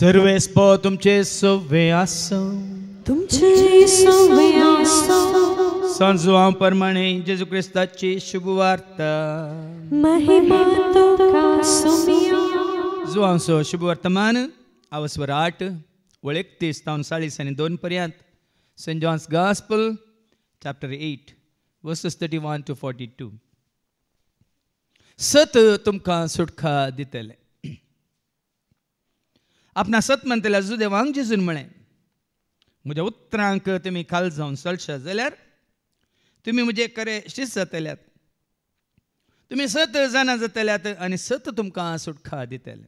सर्वे स्प तुमचे सव्वे आस तुमचे सव्वे आस सांजुआ प्रमाणे जेजू ख्रिस्ताची शुभवार्ता महिमा तो जुआंसो सुमिया वर्तमान आवस्वर आठ वळ एकतीस तावन चाळीस आणि दोन पर्यंत saint John's gospel chapter eight verses thirty one to forty two सत तुमका सुटका दितले सत સતમંતેલા जुदेवांक जिजून म्हणे म्हज्या उतरांक तुमी खाल जावन चलशा जाल्यार तुमी म्हजे खरे शिस्त जातल्यात तुमी सत जाणा जातल्यात आनी सत तुमकां सुटका दितले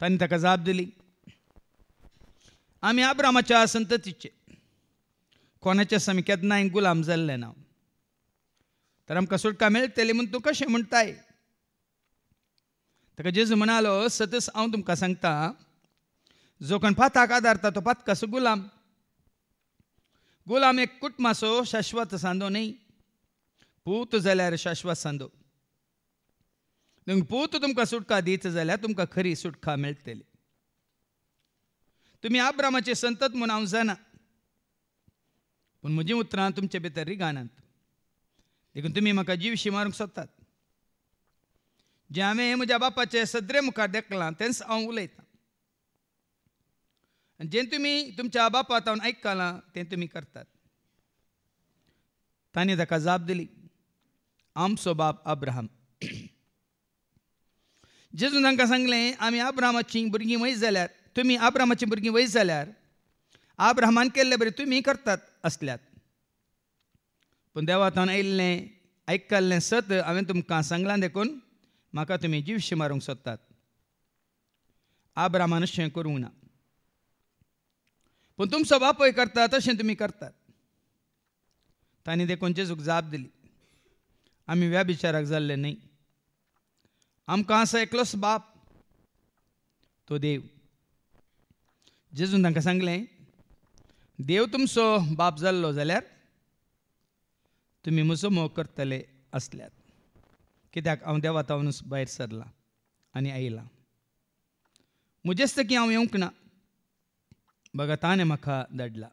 तांणी ताका जाप दिली आमी आब्रामाच्या संततीचे कोणाच्या आमी नाही गुलाम जाल्ले ना तर आमकां सुटका मेळटली म्हूण तूं कशें म्हणटाय ताका जेजू म्हणालो सतस हांव तुमकां सांगता जो कोण पाताक आदारता तो पात कसो गुलाम गुलाम एक कुट मासो शाश्वत सांदो न्ही पूत जाल्यार शाश्वत सांदो पूत तुमकां सुटका दीत जाल्यार तुमकां खरी सुटका मेळटली तुमी आब्रामाचे संतत म्हूण हांव जाणा पूण म्हजीं उतरां तुमचे भितर रिगानात देखून तुमी म्हाका जीवशी मारूंक सोदतात जे हांवें म्हज्या बापाचे सदरे मुखार देखलां तेंच हांव उलयतां जें तुमी तुमच्या बापा तावन आयकलां तें तुमी करतात ताणें ताका जाप दिली आमचो बाप अब्राहम जेजून तांकां सांगलें आमी आब्रामाचीं भुरगीं वयस जाल्यार तुमी आब्रामाचीं भुरगीं वयस जाल्यार आब्राहमान केल्ले बरें तुमी करतात असल्यात पूण देवा तावन आयिल्लें आयकल्लें सत हांवें तुमकां सांगलां देखून म्हाका तुमी जीवशी मारूंक सोदतात आब्रामान अशें करूंक ना पूण तुमचो बापूय करता तशें तुमी करतात तांणी जेजूक जाप दिली आमी व्याभिचाराक जाल्ले न्ही आमकां आसा एकलोच बाप तो देव जेजून तांकां सांगलें देव तुमचो बाप जाल्लो जाल्यार तुमी म्हजो मोग करतले असल्यात कित्याक हांव देवा बाहेर सरला आणि आईला मुजेस्त की हांव येऊक ना बघा ताने म्हाका दडला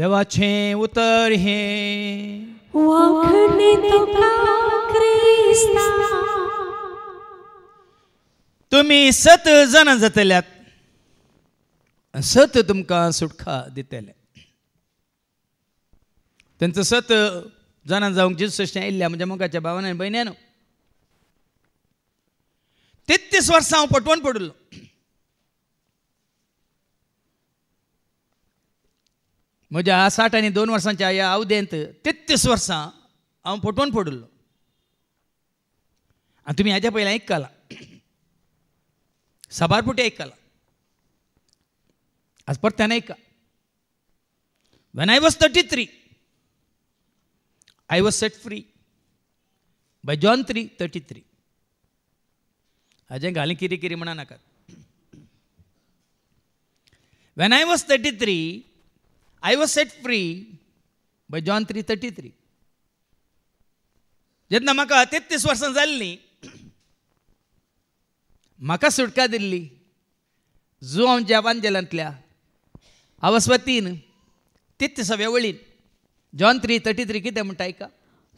देवाचें उतर हें तुम्ही सत जण जातल्यात सत तुमका सुटका दितले त्यांचं सत जाणां जावंक जिजू सश्टें आयिल्ल्या म्हज्या मोगाच्या भावान आनी भयण्यान तेत्तीस वर्सां हांव पटवण पडिल्लो म्हज्या साठ आनी दोन वर्सांच्या ह्या अवधेंत तेत्तीस वर्सां हांव पटवण पडिल्लो आनी तुमी हाज्या पयलीं आयकला साबारपुटी आयकला आज परत्यान आयका when I was thirty three I was free John three John three हजे घाले किरी किरी म्हणा I was thirty three I was set free by John three thirty three म्हाका तेत्तीस वर्सां जाल्लीं म्हाका सुटका दिल्ली जु हा जेलांतल्या जेलातल्या आस्वतीन तेथे सव्या वळीन जॉन थ्री थर्टी थ्री कितें म्हणटा आयका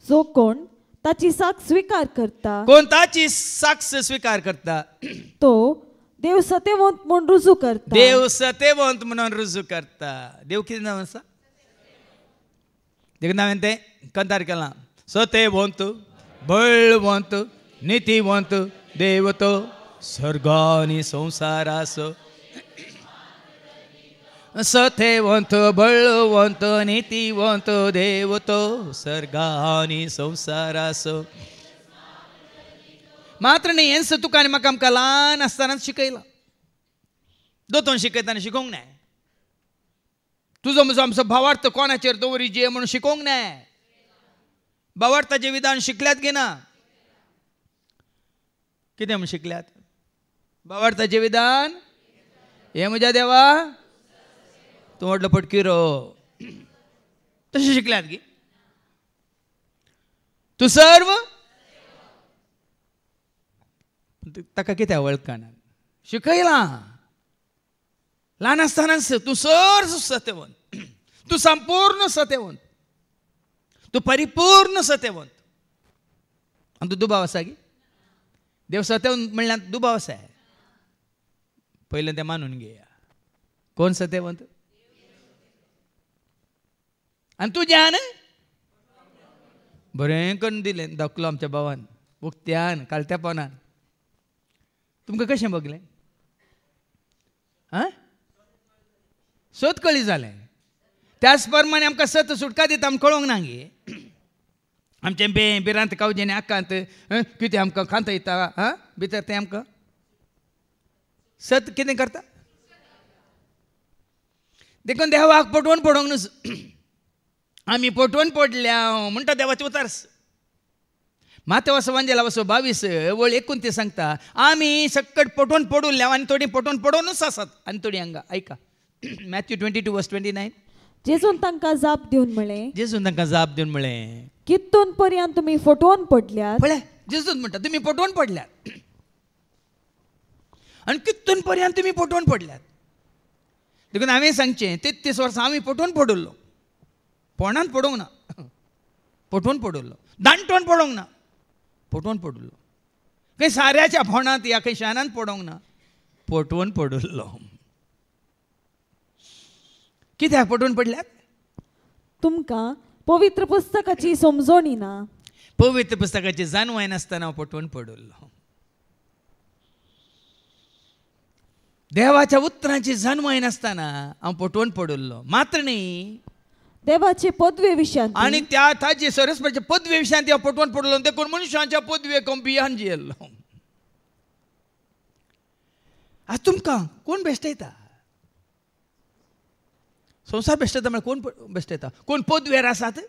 जो कोण ताची साक्ष स्वीकार करता कोण ताची साक्ष स्वीकार करता तो देव सतेवंत म्हणून रुजू करता देव सतेवंत म्हणून रुजू करता देव किती नाव असा देखील हांवें ते कंतार केला सत्यवंत बळवंत नितीवंत देव तो आणि संसार सथेवंत बळवंत नीतिवंत देवतो सर्गानी संसार असो मात्र न्ही हें तुकाने म्हाका आमकां ल्हान आसतनाच शिकयलां दोतोन शिकयताना शिकोवंक नाय तुजो म्हजो आमचो भावार्थ कोणाचेर दवरी जे म्हणून शिकवंक नाय भावार्थाचे विधान शिकल्यात की ना किती म्हणून शिकल्यात भावार्थाचें विधान हे म्हज्या देवा तू म्हटलं रो हो. तसे शिकल्यात की तू सर्व ताका किती वळखना शिकला लहान असताना तू सर सत्यवंत तू संपूर्ण सत्यवंत तू परिपूर्ण सत्यवंत आणि तू दुबाव असा की देव सत्यवंत म्हणल्या दुबाव असा आहे ते मानून घे कोण सत्यवंत आनी तूं ज्ञान बरें करून दिलें दाखलो आमच्या भावान उक्त्यान कालत्या पोनान तुमकां कशें बगलें आं कळी जालें त्याच प्रमाणे आमकां सत सुटका दिता आमी कळोंक ना गे आमचें बे बिरांत कावजेने आकांत कितें आमकां खांत येता आं भितर तें आमकां सत कितें करता देखून देवाक पटवून पडोंक न्हू आम्ही पोटवून पडल्या म्हणटा देवाचे उतारस माथेवास वांजेला वसो बावीस वळ एकोणतीस सांगता आम्ही सक्कट पडून पडुल्ल्या आणि थोडी पटवून पडोवनूच आसात आणि थोडी हांगा ऐका Matthew twenty two verse twenty nine जेजून तांकां जाप देऊन म्हळें जेजून तांकां जाप देऊन म्हळें कितून पर्यंत तुम्ही फटवून पडल्यात पळय जेजून म्हणटा तुम्ही पटवून पडल्यात आणि कितून पर्यंत तुम्ही पटवून पडल्यात देखून हांवें सांगचें तेत्तीस वर्सां आम्ही पटवून पडुल्लो पोणान पडूंक ना पटवून पडुल्लो दांटोन पडोंक ना पटवून पडुल्लो खंय साऱ्याच्या फोणांत या खंय शानान पडोंक ना पटवून पडुल्लो कित्याक पटवून पडल्यात तुमकां पवित्र पुस्तकाची समजोणी ना पवित्र पुस्तकाची जाणवाय नासतना पटवून पडुल्लो देवाच्या उतरांची जाणवाय नासतना हांव पटवून पडुल्लो मात्र न्ही देवाचे पदवे विषयां आणि त्या ताची सरस्वतीचे पदवे त्या पटवण पडलो देखून मनुष्यांच्या पदवे कंपियान जियेल्लो आज तुमका कोण बेश्टयता संसार बेश्टयता म्हळ्यार कोण बेश्टयता कोण पदवेर आसात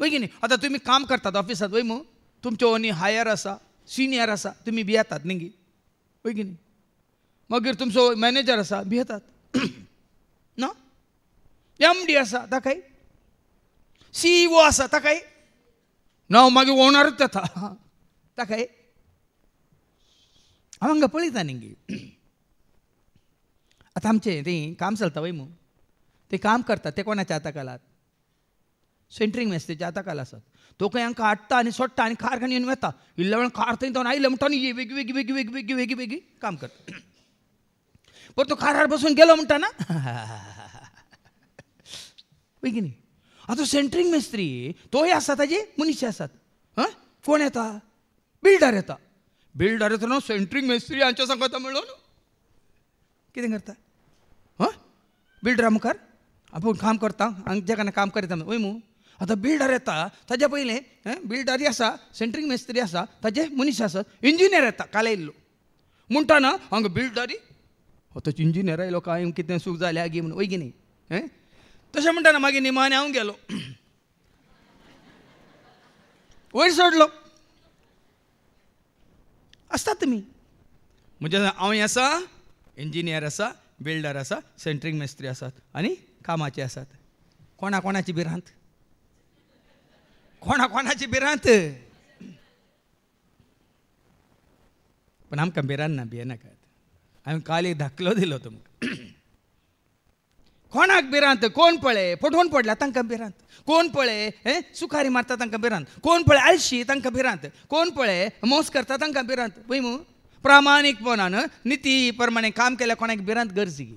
वय की न्ही आतां तुमी काम करतात ऑफिसात वय मू तुमचे ओनी हायर असा सिनियर असा तुम्ही भियेतात न्ही वय की न्ही मागीर तुमचो मॅनेजर असा भियेतात एमडी असा आता काय सीईओ असा आता काय नाव मागे होणार तथा हांगा काय न्ही ಪಳಿತಾನಂಗೆ आता आमचे ते काम चलता वय मग ते काम करतात ते कोणाच्या कालात सेंट्रींग मेस्तेच्या काल आसात तो काही हांकां हाडटा आनी सोडटा आनी कार घेवन येवन वता इल्ल्या वेळ कार थंय तो आयलो म्हणटा ये वेगळी वेगळी वेगळी वेगळी वेगळी वेगळी वेगळी काम करता परत तो कारार बसून गेलो म्हणटा ना वय की आता सेंट्रिंग मिस्त्री तोही असा ताजे मनीस असतात हां कोण येता बिल्डर येता बिल्डर येतो ना सेंट्रिंग मिस्त्री हांच्या सांगता म्हणून किती करता हां बिल्डरा मुखार आपण काम करता हांग जे काम करता वय मू आता बिल्डर येता ताजे पहिले बिल्डरी असा सेंट्रिंग मिस्त्री असा ताजे मनीस असत इंजिनियर येता काल येयल्लो ना हांगा बिल्डरी हो तो इंजिनियर आयलो काय किती सूख झाले आगी म्हूण वय की न्ही तशें म्हणटाना मागीर निमाणे हांव गेलो वयर सोडलो आसता तुमी म्हणजे हांव आसा इंजिनियर आसा बिल्डर आसा सेंट्रींग मिस्त्री आसात आनी कामाचे आसात कोणा कोणाची भिरांत कोणा कोणाची भिरांत पण आमकां भिरांत ना भियेनाकात हांवें काल एक धाकलो दिलो तुमकां कोणाक भिरांत कोण पळय पटवून पडला तांकां भिरांत कोण पळय सुखारी मारता तांकां भिरांत कोण पळय आळशी तांकां भिरांत कोण पळे मोस करता तांकां भिरांत पय मू प्रामाणीकपणान निती प्रमाणे काम केल्या कोणाक भिरांत गरजी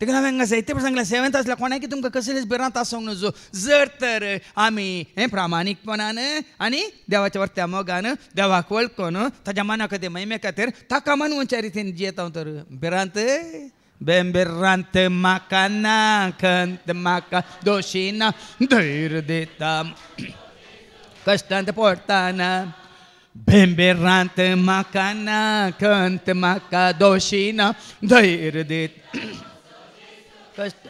तेका हांवें हांगा जायते प्रसंग सांगला सेवेंथ आसल्या कोणाकी तुमकां कसलेच भिरांत आसूंक नजो जर तर आमी हे प्रामाणीकपणान आनी देवाच्या वर्त्या मोगान देवाक वळखून ताच्या मना खातीर महिमे खातीर ताका मानवच्या रितीन जियेता तर भिरांत Bemberrante macana, cante maca, doșina, dârdita, căstante portana. Bemberrante macana, cante maca, doșina, dârdita, căstante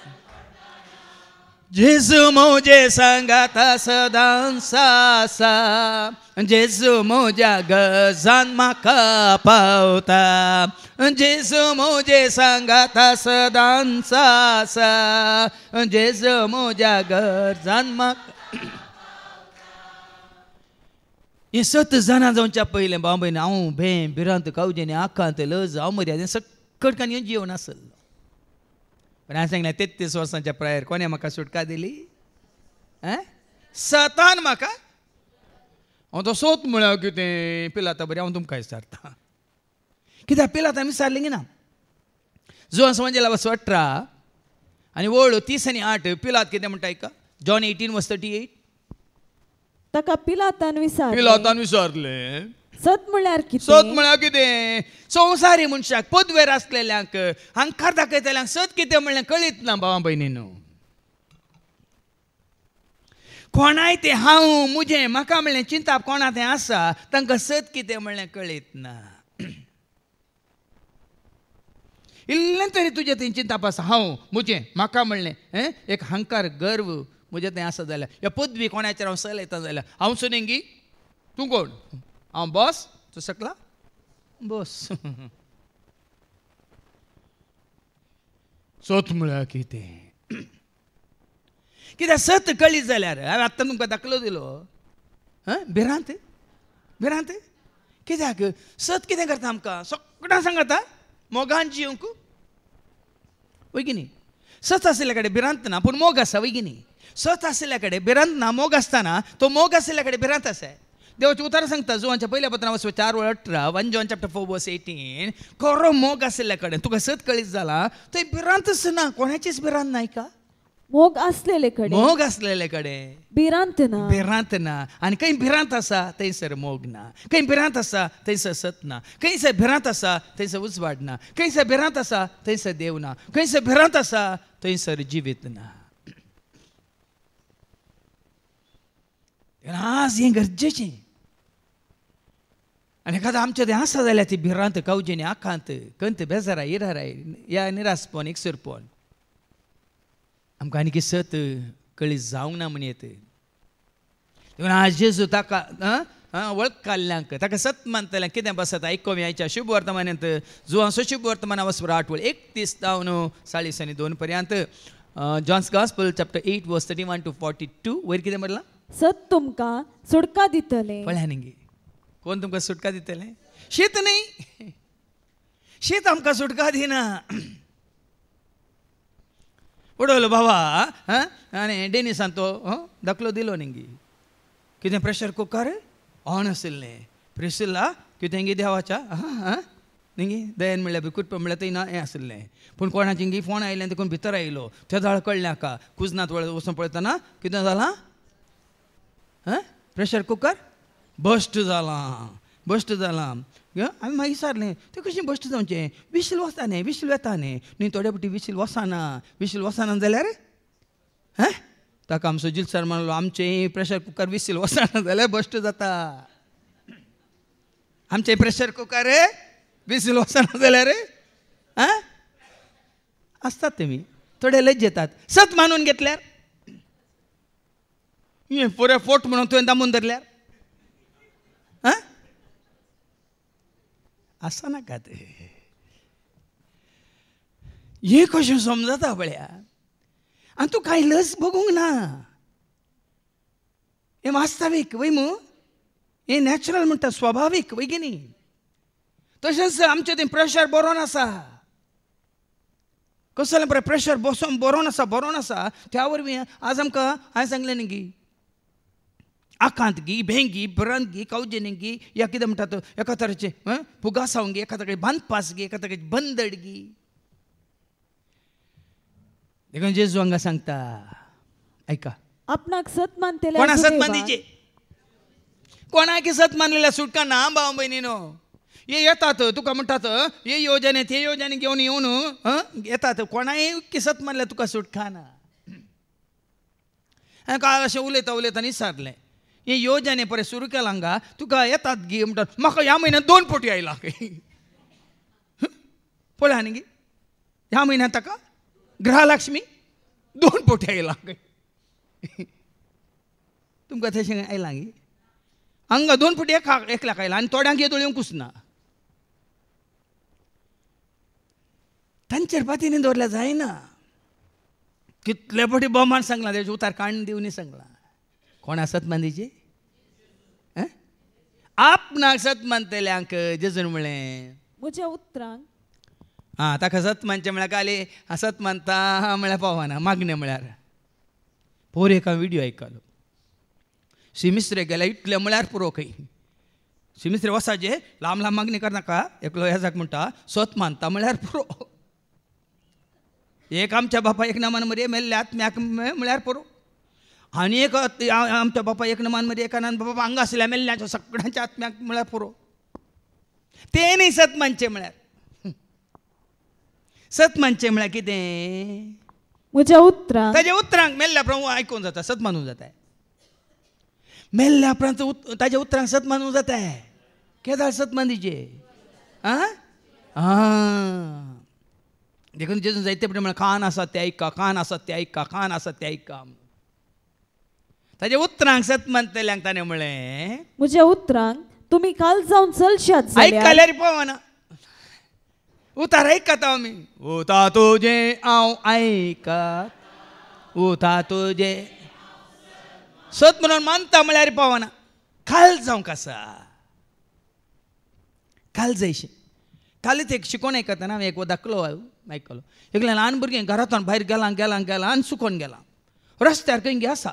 जेजू मोजे सांगाता सदांसा सा जेजू मोज्या गजान म्हाका पावता जेजू मोजे सांगाता सदांसा जेजू मोज्या गजान म्हाका हे सत जाणां जावच्या पयलें बाबा हांव भें भिरांत कावजेने आखांत लज हांव मर्यादेन सकट हें जेवण आसलें पण हांवें सांगलें तेहतीस वर्सांच्या प्रायर कोणे म्हाका सुटका दिली आं सतान म्हाका हांव तो सोत म्हळ्या कितें पिलाता बरी हांव तुमकां विचारता कित्याक पिलाता आमी विचारलें की ना जो म्हणजे वसो अठरा आनी वळ तीस आनी आठ पिलात कितें म्हणटा एक जॉन एटीन वस थर्टी एट ताका पिलातान विचार पिलातान विचारलें सत म्हळ्यार किती सत म्हळ्यार कितें संवसारी मनशाक पदवेर आसलेल्यांक हांकार दाखयतल्यांक सत कितें म्हणलें कळीत ना भावा भयणी न्हू कोणाय तें हांव म्हजें म्हाका म्हणलें चिंता कोणा तें आसा तांकां सत कितें म्हणलें कळीत ना इल्लें तरी तुजें थंय चिंताप आसा हांव म्हजें म्हाका म्हणलें एक हांकार गर्व म्हजें तें आसा जाल्यार ह्या पदवी कोणाचेर हांव सलयता जाल्यार हांव सुनेंगी तूं कोण Ah, um boss? Tu sei lá? Um कितें कित्याक सत कळीत जाल्यार हांवें आतां तुमकां दाखलो दिलो हं भिरांत भिरांत कित्याक सत कितें करता आमकां सगळ्यांक सांगता मोगान जिवंक वय सत आशिल्ल्या कडेन भिरांत ना पूण मोग आसा वैगिनी की सत आशिल्ल्या कडेन भिरांत ना मोग आसतना तो मोग आशिल्ल्या कडेन भिरांत आसा देवाचे उतार सांगता जोवांच्या पहिल्या पत्रा वचपा चार वर अठरा one John chapter four verse eighteen कोरो मोग आसल्या कडेन तुका सत कळीत जाला थंय भिरांतच ना कोणाचीच भिरांत नाही का मोग असलेले कडे मोग असलेले कडे भिरांत ना भिरांत ना आणि काही भिरांत असा थंयसर मोग ना काही भिरांत असा थंयसर सत ना खंयसर भिरांत असा थंयसर उजवाड ना खंयसर भिरांत असा थंयसर देव ना खंयसर भिरांत असा थंयसर जिवीत ना आज हे गरजेचे అని కదా ఆమच्या आसा जाल्यार ती भिरांत कावजेनी आखांत कंत बेजारा इराराय या निरासपण एकसरपण आमकां आनी की सत कळी जावंक ना म्हण येत देखून आज जेजू ताका काल्ल्यांक ताका सत मानतल्यांक कितें बसत आयकोम आयच्या शुभ वर्तमानांत जुवांसो शुभ वर्तमाना वचपर आठवळ एकतीस जावन चाळीस आनी दोन पर्यंत John's gospel chapter eight verse thirty one to forty two वयर कितें म्हणलां सत तुमकां सुडका दितले पळ्या निंगी कोण तुमकां सुटका दितलें शीत न्ही शीत आमकां सुटका दिना उडवल बाबा हां आनी डेनिसान तो धकलो हो? दिलो निंगी कितें प्रेशर कुकर ऑन आशिल्लें प्रिसिला कितें गे देवाच्या निंगी दयन म्हणल्यार बी कुटपा म्हणल्यार थंय ना हें आशिल्लें पूण कोणाचे गी फोन आयिल्लें देखून भितर आयलो थंय जाळ कळ्ळें हाका कुजनात वळ वचून पळयतना कितें जालां प्रेशर कुकर बस्ट झाला बस्ट झाला आम्ही मागीर विचारलें तें कशें बस्ट जावचें विशील वता न्ही विशील वेता न्ही न्ही थोडे पटी विशील वसाना विशील वसाना जाल्यार हां ताका आमचो जिल सर म्हणलो आमचें प्रेशर कुकर विशील वसना जाल्यार बस्ट जाता आमचे प्रेशर कुकर रे विशील वसना जाल्यार आं आसतात तेमी थोडे लज येतात सत मानून घेतल्यार हे पुरे फोट म्हणून तुवें दामून धरल्यार असं नका ते हे कशें समजता पळया आनी तूं कांय लस बघू ना हे वास्तविक वै मग हें नॅचरल म्हणटा स्वभावीक वैगिनी गे न्ही तशेंच आमचें प्रेशर बरो आसा कसलें प्रेशर बसोन बरो आसा बरो आसा त्या वरवीं आज आमकां हांवें सांगलें न्ही की गी भेंगी ब्रंगी कौजनिंगी या कितें म्हणटात एका तरेचे फुगासावंगी एका तरेची बांदपासगी एका तरेची बंदडगी देखून जेजू हांगा सांगता ऐका आपणाक सत मानतेले कोणा सत मानदीचे कोणाकी सत मानलेल्या सुटका ना भाव बहिणीनो हे येतात तुका म्हणतात हे योजने ते योजने घेऊन येऊन येतात कोणाय किसत मानल्या तुका सुटका ना काय असे उलयता उलयता विसारलें ही योजने परे सुरू केला हंगा तुका येतात गे म्हणटात म्हाका ह्या महिन्यात दोन पोटी आयला पळय न्ही गी ह्या महिन्यात ताका ग्रहलक्ष्मी दोन पोटी आयला तुमकां तशें आयलां गे हांगा दोन पोटी एक एकल्याक आयला आनी थोड्यांक येदोळ येवंकूच ना तांचेर पातीने दवरल्यार जायना कितले पावटी बोमान सांगला तेजे उतार काण दिवनी सांगला कोण आसत मांदीचे आपणाक सत मानतल्यांक जेजून म्हणले म्हज्या उतरांक आं ताका सत म्हळ्यार काले सत मानता म्हळ्यार पावना मागणे म्हळ्यार पोर एका व्हिडियो आयकलो शिमिस्त्रे गेल्या इतले म्हळ्यार पुरो खंय वसा वसाचे लांब लांब मागणी करनाका एकलो हेजाक म्हणटा सत मानता म्हळ्यार पुरो एक आमच्या बापायक नामान मरे मेल्ल्या आत्म्याक म्हळ्यार पुरो आणि एक आमच्या बापा एक नमानमध्ये एकानं बाबा अंग असल्या मेल्ल्याच्या सगळ्यांच्या आत्म्या म्हळ्यार पुरो ते न्ही सत मानचे म्हळ्यार सत मानचे म्हळ्यार कितें म्हज्या उतरां ताज्या उतरांक मेल्ल्या प्रभू आयकून जाता सत मानूं जाता मेल्ल्या उपरांत उत ताज्या उतरांक सत मानूं जाता केदार सत मानचे आ हा देखून जेजून जायते म्हणजे कान आसात ते ऐका कान आसात ते ऐका कान आसात ते ऐका ताजे उतरांक सत म्हणतल्यांक ताणें म्हळें म्हज्या उतरांक तुमी काल जावन चलशात आयकल्यार पावना उतार आयकता आमी हो उता तुजे हांव आयकत उता तुजे सत म्हणून मानता म्हळ्यार पावना काल जावंक कसा काल जायशें कालच एक शिकोण आयकतना हांवें एक दाखलो आयकलो एकलें ल्हान भुरगें घरांतल्यान भायर गेलां गेलां गेलां आनी सुकोन गेलां रस्त्यार खंय आसा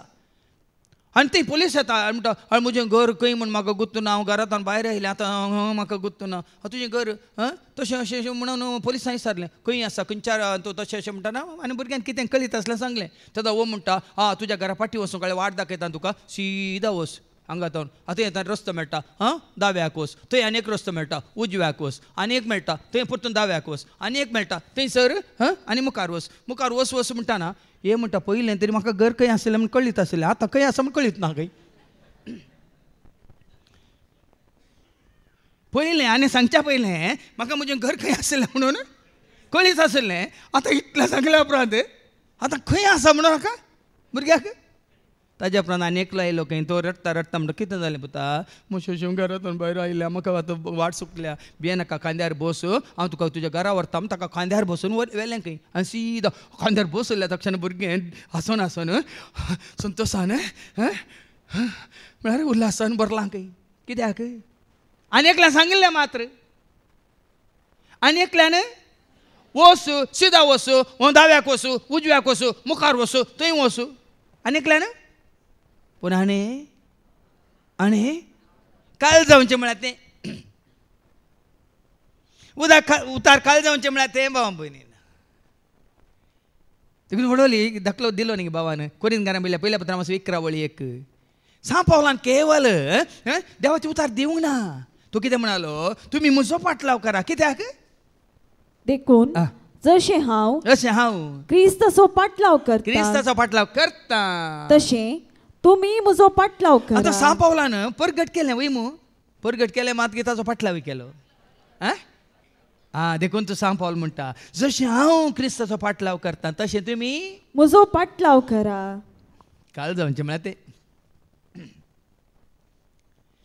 आनी ते पुलीस येता आणि म्हणटा हय म्हजें घर खंय म्हण म्हाका गुत्तू ना हांव घरात भायर आयलें आतां म्हाका गुत्तू ना तुजें घर तशें अशें अशें म्हणून पुलिसां विचारलें खंय आसा खंयच्या तूं तशें अशें म्हणटा ना आनी भुरग्यांक कितें करीत आसलें सांगलें तेदो हो म्हणटा आं तुज्या घरा फाटी वचूं कळ्ळें वाट दाखयता तुका सिदा वस हांगा वचून आतां येता रस्तो मेळटा हां दाव्याक वस थंय आनी एक रस्तो मेळटा उजव्या वस आनी एक मेळटा थंय परतून दाव्याक कोस आनी एक मेळटा थंयसर हां आनी मुखार वस मुखार वस वस म्हणटाना हे म्हणटा पयलें तरी म्हाका घर खंय आसलें म्हण कळीत आसलें आतां खंय आसा म्हण कळीत ना खंय पयलें आनी सांगच्या पयलें म्हाका म्हजें घर खंय आसलें म्हणून कळीत आसलें आतां इतलें सांगल्या उपरांत आतां खंय आसा म्हणून म्हाका भुरग्याक ताज्या उपरांत आनी एकलो आयलो खंय तो रडटा रडटा म्हणटा कितें जालें पुता म्हज्या शिव घरांतून भायर आयल्या म्हाका आतां वाट सुकल्या बिये नाका खांद्यार बस हांव तुका तुज्या घरा व्हरता म्हण ताका खांद्यार बसून वर व्हेलें खंय आनी सिदा खांद्यार बसल्या तक्षण भुरगें हांसून हांसोन संतोशान म्हळ्यार उल्हासान बरलां खंय कित्याक आनी एकल्यान सांगिल्लें मात्र आनी एकल्यान वस सिदा वसू दाव्याक वसू उजव्याक वसू मुखार वसू थंय वसू आनी एकल्यान पुन्हाने आणि काल काल जावचे म्हळ्यार तें खा उतार काल जाऊनचे म्हळ्यार तें बाबा भयणीन तुम्ही उडवली धकलो दिलो न्ही बाबान कोरीन गाणं पयल्या पयल्या पत्रां मातसो विक्रावळी एक सांग पावलान केवल देवाचे उतार दिवंक ना तो कितें म्हणालो तुमी म्हजो पाटलाव करा कित्याक देखून जशें हाव जशें हांव क्रिस्ताचो पाटलाव कर क्रिस्ताचो पाटलाव करता तशें तुम्ही म्हजो पाटलाव आतां पावला न्हय परगट केले वय मू परगट केलें मात गीताचो पटलाव केलो आं देखून तूं सांग पावल म्हणटा जशें हांव क्रिस्ताचो पाटलाव करता तशें तुमी म्हजो पाटलाव करा काल जावचें म्हळ्यार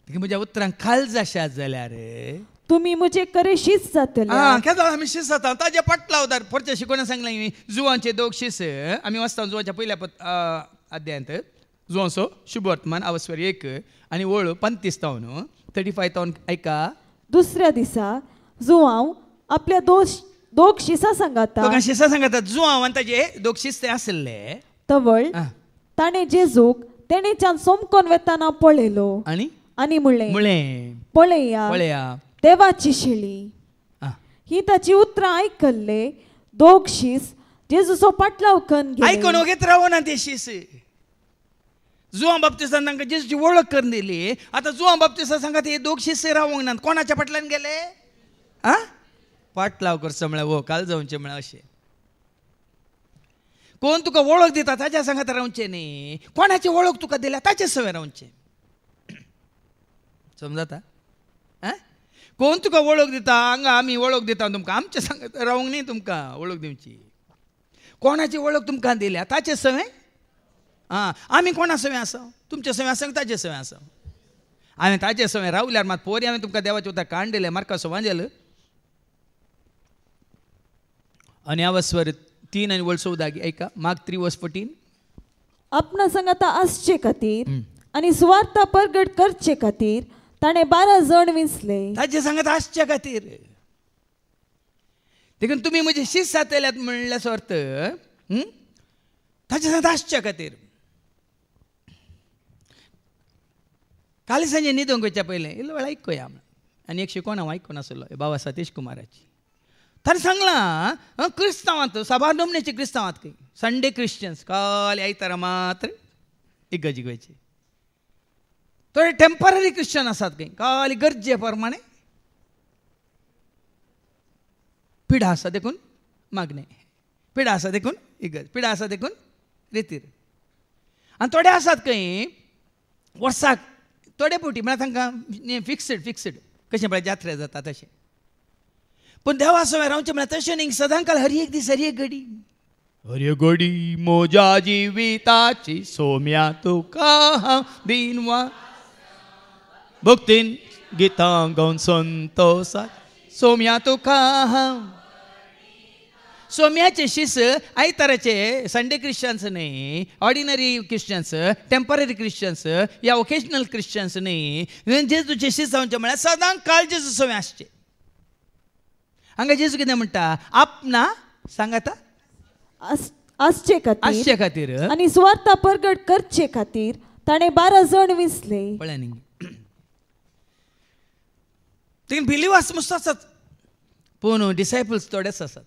ते म्हज्या उतरांक काल जाशात जाल्यार तुम्ही म्हजे करे शीत जातले आं केदो आमी शीत जाता ताजे पटलाव दार परच्या शिकोवण्या सांगलें जुवांचे दोग शिस आमी वचता जुवाच्या पयल्या अध्यायांत जो शुभ वर्तमान अवस्वर एक आनी वळ पंतीस तावन थर्टी फाय तावन आयका दुसऱ्या दिसा जुवांव आपल्या दोश दोग शिसा सांगाता दोगां शिसा सांगातात हांव आणि ताजे दोग शिस्त आसले तवळ आ. ताणे जेजूक तेणेच्यान सोमकोन वेताना पळयलो आनी आनी म्हणलें म्हणले पळया पळया देवाची शिळी ही ताची उतरां आयकल्ले दोग शिस जेजूचो पाटलाव कन गेले. आयकून रावना ते शिस जुआ बाबतीसा तांकां जेजूची वळख करून दिली आतां जुआ बाप्तिस्तान सांगात हे दोग शिस्से रावंक ना कोणाच्या फाटल्यान गेले आ पाटलाव करचो म्हळ्यार वो हो, काल जावचें म्हळ्यार अशें कोण तुका वळख दिता ताच्या सांगात रावचें न्ही कोणाची वळख तुका दिल्या ताचे सवय रावचें समजाता आं कोण तुका वळख दिता हांगा आमी वळख दिता तुमकां आमच्या सांगात रावंक न्ही तुमकां वळख दिवची कोणाची वळख तुमकां दिल्या ताचे सवय आं आमी कोणा सवें आसा तुमच्या सवें आसा ताचे सवें आसा हांवें ताचे सवें रावल्यार मात पोरी हांवें तुमकां देवाचे उदक काण दिलें मार्का सवांजेल आनी अवस्वर तीन आनी वळसो उदागी ऐका माग त्री वर्स आपणा संगता आसचे खातीर आनी स्वार्थ परगट करचे खातीर ताणें बारा जण विसले ताचे सांगत आसचे खातीर देखून तुम्ही म्हणजे शीत सातयल्यात म्हणल्या सर्त ताचे सांगता आसचे खातीर सांजे ಸಂಜೆ ನೀತೊಂಗೆ पहिले इल्लो ಇಲ್ಲ ಒಳ ಐಕ್ಕೋಯ आनी एक शिकोण हांव आयकून आसलो बाबा सतीश कुमाराची ताणें सांगलां क्रिस्तांवांत सभा डोमनेचे क्रिस्तांवांत खंय संडे क्रिश्चन्स काल आयतारा मात्र इग्गज गोंयचे थोडे टेम्पररी क्रिश्चन आसात खंय काल गरजे प्रमाणे पिडा आसा देखून मागणे पिढा आसा देखून इगर्ज पिढा आसा देखून रेतीर आनी थोडे आसात खंय वर्साक थोडे पोटी म्हळ्यार तांकां फिक्स्ड फिक्स्ड कशें म्हळ्यार जात्रा जाता तशें पूण देवा सवय रावचें म्हळ्यार तशें न्ही सदां काल हर एक दीस हर एक घडी हर घडी मोजा जिविताची सोम्या तुका हांव दिनवा भक्तीन गीतां गावन संतोसा सोम्या तुका हांव సోమ్యాచేసేస్ అయితారచే సండే క్రిస్టియన్స్ని ఆర్డినరీ క్రిస్టియన్స్ టెంపరీ క్రిస్టియన్స్ యా ఒకేషనల్ క్రిస్టియన్స్ని जेजू जेशीस जावचे म्हळ्यार सदांच काल जेजू सोय आसचे हांगा जेजू कितें म्हणटा आपना सांगाता आसचे आसचे खातीर आनी स्वार्थ परगट करचे खातीर ताणें बारा जण विसले पळय न्ही देखीन बिलीवर्स मस्त आसात पूण डिसायपल्स थोडेच आसात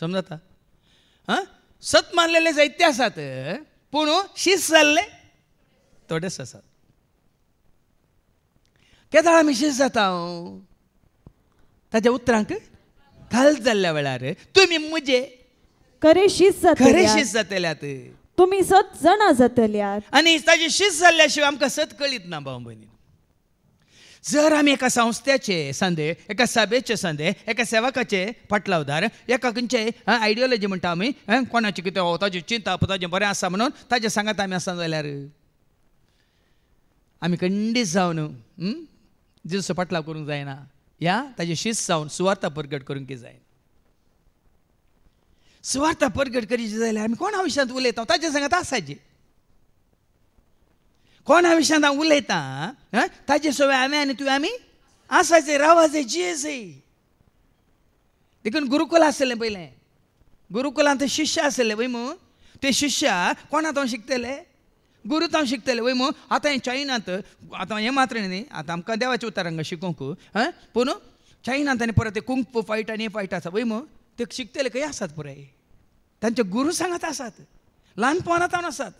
समजता हां सत मानलेले इतिहासात पण शीस जाल्ले थोडेच आसात केदळ आमी शीस जाता हांव हो. ताच्या उतरांक घाल जाल्ल्या वेळार तुमी म्हजे खरे शीस खरे शीस जातल्यात तुमी सत जाणा जातल्यात आनी ताजी शीस जाल्ल्या शिवाय आमकां सत कळीत ना भाऊ भयणी जर आम्ही एका संस्थेचे सांदे एका सभेचे संदे एका सेवकाचे पाटलावधार एका खंयचे आयडियोलॉजी म्हणटा आमी कोणाची कितें हो चिंता ताजें बरें आसा म्हणून ताजें सांगात आमी आसा जाल्यार आमी खंडीत जावन जिजूचो पाटलाव करूंक जायना या ताजे शिस्त जावन सुवार्थ परगट करूंक कितें जायना सुवार्थ परगट करीत जाल्यार आमी कोणा विशयांत उलयता ताजे सांगात आसाची कोणा उलयता हं ताचे सोय आमी आनी तुवें आमी आसाचे रावाचे जियेचे देखून गुरुकुल आसलें पयलें गुरुकुलांत ते शिश्य आसले वय ते शिश्य कोणा तो शिकतले गुरु तो शिकतले वय आता आतां हें चायनांत आतां हें मात्र न्ही आतां आमकां देवाच्या उतारांक शिकोवंक हं पूण चायनांत आनी परत ते कुंकू फायट आनी हें फायट आसा वय ते शिकतले खंय आसात पुराय तांचे गुरू सांगात आसात ल्हानपणांत आसात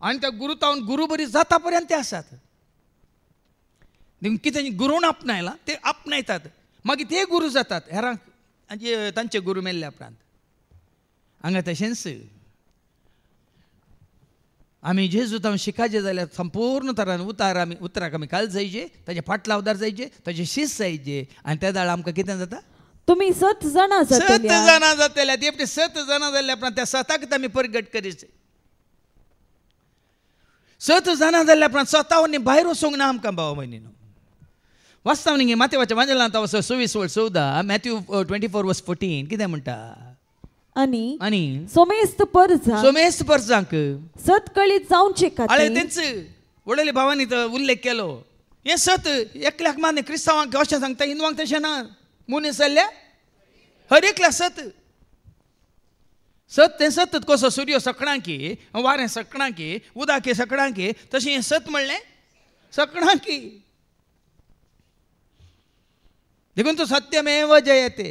आणि त्या गुरु गुरुबरी जातापर्यंत ते असतात नेमकी त्यांनी गुरुन आपणायला ते आपणायतात मग ते गुरु जातात हेरा त्यांचे गुरु मेल्ल्या उपरांत हांगा तशेंच आमी जेजूतांव शिकाचे जाल्यार संपूर्ण तरान उतार आमी उतराक आमी काल जायचे ताजे फाटला उदार जायचे ताजे शीस जायचे आनी त्या जाळ आमकां कितें जाता तुम्ही सत जाणां सत जाणां जातल्या सत जाणां जाल्ल्या उपरांत त्या सताक आमी परगट करीचे सत जाणार जाल्या प्रमाण स्वता भायर वसूंक ना आमकां भाव भयणीनो वाचता न्ही मातें वाचा म्हाजे लावता वसो सव्वीस वर्ड चवदा Matthew twenty four verse fourteen कितें म्हणटा आनी आनी सोमेस्त परजा सोमेस्त परजाक सतकळी जावन चेका आले तेंच वडले भावांनी तो उल्लेख केलो हे सत एकल्याक मान्य क्रिस्तांवांक अशें सांगता हिंदूंक तशें ना मुनीस जाल्ल्या हर एकला सत सत ते सतत कसो सूर्य सकणांकी वारें की उदाके सकणांकी तशें हें सत म्हणलें की देखून तो सत्यमेव जयते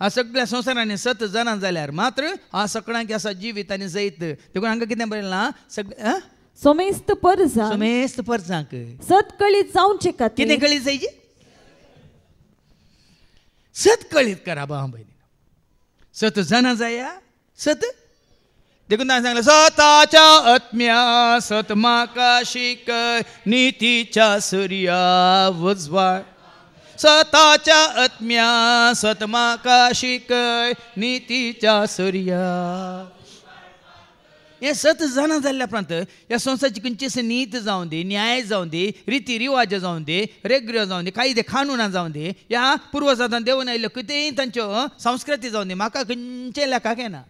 हा सगळ्या संवसारांनी सत जाणा जाल्यार मात्र हा सकणांकी आसा जिवीत आनी जैत देखून हांकां कितें बरयलां सगळें सोमेस्त परजां सोमेस्त परजांक सत कळीत जावचे खातीर कितें कळीत जायची सत कळीत करा बा भयणी सत जाणा जाया सत देखून ताणें सांगलें स्वताच्या आत्म्या सत म्हाका नीतीच्या सूर्या वजवाळ उजवाड आत्म्या सत कय नीतीच्या सूर्या हे सत जाणा जाल्ल्या उपरांत ह्या संस्थाची खंयचीच नीत जावं दे न्याय जावं दे रिती रिवाज जावं दे रेग्रियो जावं दी कायदे खानुना जावं दे ह्या पुर्वजातान देवून आयिल्ल्यो कितेंय तांच्यो संस्कृती जावं दी म्हाका खंयचे लेखाक येना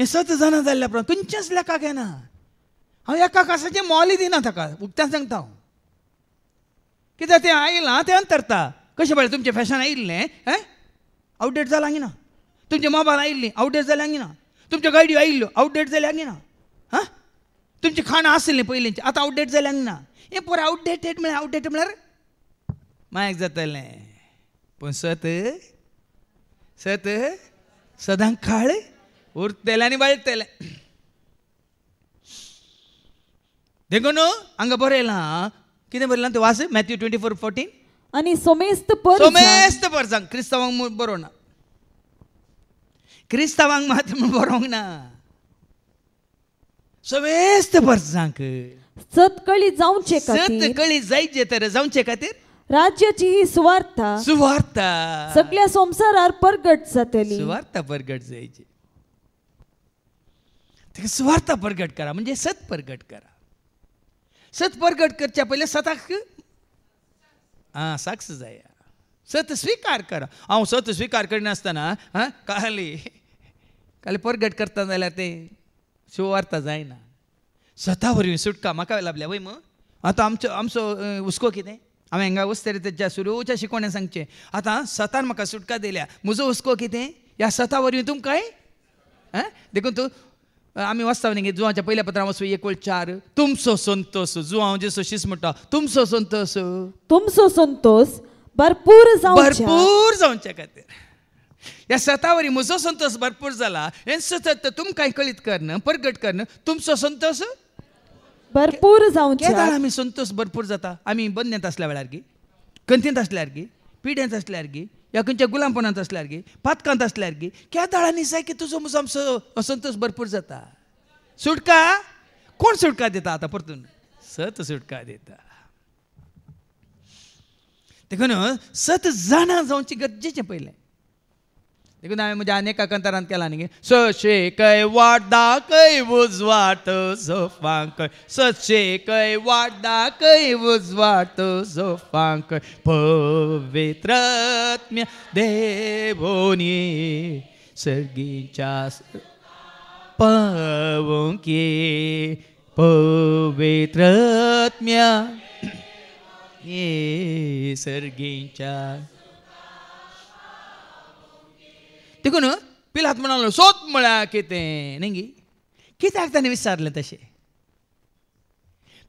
हे सत जाणां जाल्ल्या उपरांत तुमच्याच लेखाक येना हांव एका कासाचें मोलय दिना ताका उक्त्यान सांगता हांव कित्याक तें आयलां तें अंतरता कशें पळय तुमचें फॅशन आयिल्लें हें आवटडेट जालां ना तुमचे मोबायल आयिल्ली आवटडेट जालें ना तुमच्यो गाडयो आयिल्ल्यो आवटडेट जालें ना हां तुमचें खाणां आसलें पयलींचें आतां आवटडेट जालें ना हें पुरो आवटडेटेड म्हळ्यार आवटडेट म्हळ्यार मायक जातलें पूण सत सत सदां काळ ఉర్తెలని బయలుతెలే देखो अंग बरेला कितें बरयलां ते वास मॅथ्यू 24:14 आणि सोमेस्त पर सोमेस्त पर सांग क्रिस्तावांक बरोवना क्रिस्तावांक मात बरोवंक ना सोमेस्त पर सांग सतकळी जावचे खातीर सतकळी जायचे तर जावचे खातीर राज्याची ही सुवार्ता सुवार्ता सगळ्या संसारावर परगट जातली सुवार्थ परगट जायची स्वार्थ प्रगट करा म्हणजे सत प्रगट करा सत प्रगट करच्या पहिले सताक हा साक्ष जाया सत स्वीकार करा हांव सत स्वीकार करिनासतना असताना काली काल परगट करता जाल्यार ते शुवार्थ जायना स्वता वरवीं सुटका म्हाका लाबल्या वय मग आतां आमचो आमचो हुस्को कितें हांवें हांगा वस्तर तेच्या सुरूच्या शिकोवण्या सांगचें आतां सतान म्हाका सुटका दिल्या म्हजो हुस्को कितें ह्या सता वरवीं तुमकां देखून तूं आमी वाचता न्ही जुवाच्या पयल्या पत्रांत वचूं एक चार तुमचो संतोष जुवांव जे सोशीस म्हणटा तुमचो संतोष तुमचो संतोष भरपूर भरपूर जावच्या खातीर ह्या सतावरी म्हजो संतोष भरपूर जाला हे सतत तुमकां कळीत करन प्रगट करन तुमचो संतोष भरपूर जावन आमी संतोष भरपूर जाता आमी बंदेंत आसल्या वेळार गी कंथेंत आसल्यार गी पिडेंत आसल्यार गी या खंयच्या गुलामपणांत आसल्यार गे पातकांत आसल्यार गे त्या दळांनी जाय की तुजो म्हजो आमचो असंतोश भरपूर जाता सुटका कोण सुटका दिता आतां परतून सत सुटका दिता देखून सत जाणा जावचें गरजेचें पयलें देखील अनेक का कतारात केला आणि गे स शे कै वाडदा कै उजवाट झोपांक स शे कै वाडदा कै उजवाट झोपांक पवित्रात्म्या दे भोनी सर्गीच्या के ये पवित्रात्म्या ए सर्गीच्या తిగును పిలాత్మనాలు సోత్మళాకితే నింగి కితాక్తాన్ని విసారలే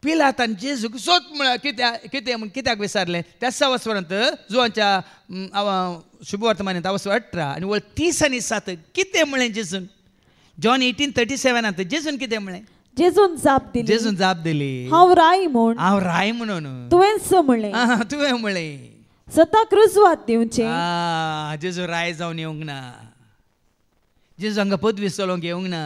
पिला पिलातान जेजूक सोत म्हळ्यार कित्याक कितें म्हण कित्याक विसारलें त्या सवस पर्यंत जुवांच्या शुभवर्तमानांत आवस अठरा आनी वळ तीस आनी सात कितें म्हळें जेजून जॉन एटीन थर्टी सेवनांत जेजून कितें म्हळें जेजून जाप दिली जेजून जाप दिली हांव राय म्हूण हांव राय म्हणून तुवें स म्हणलें तुवें म्हळें सता क्रुजवात देऊचे जेजू राय जाऊन येऊंग ना जेजू हंगा पदवी सोलोंग येऊंग ना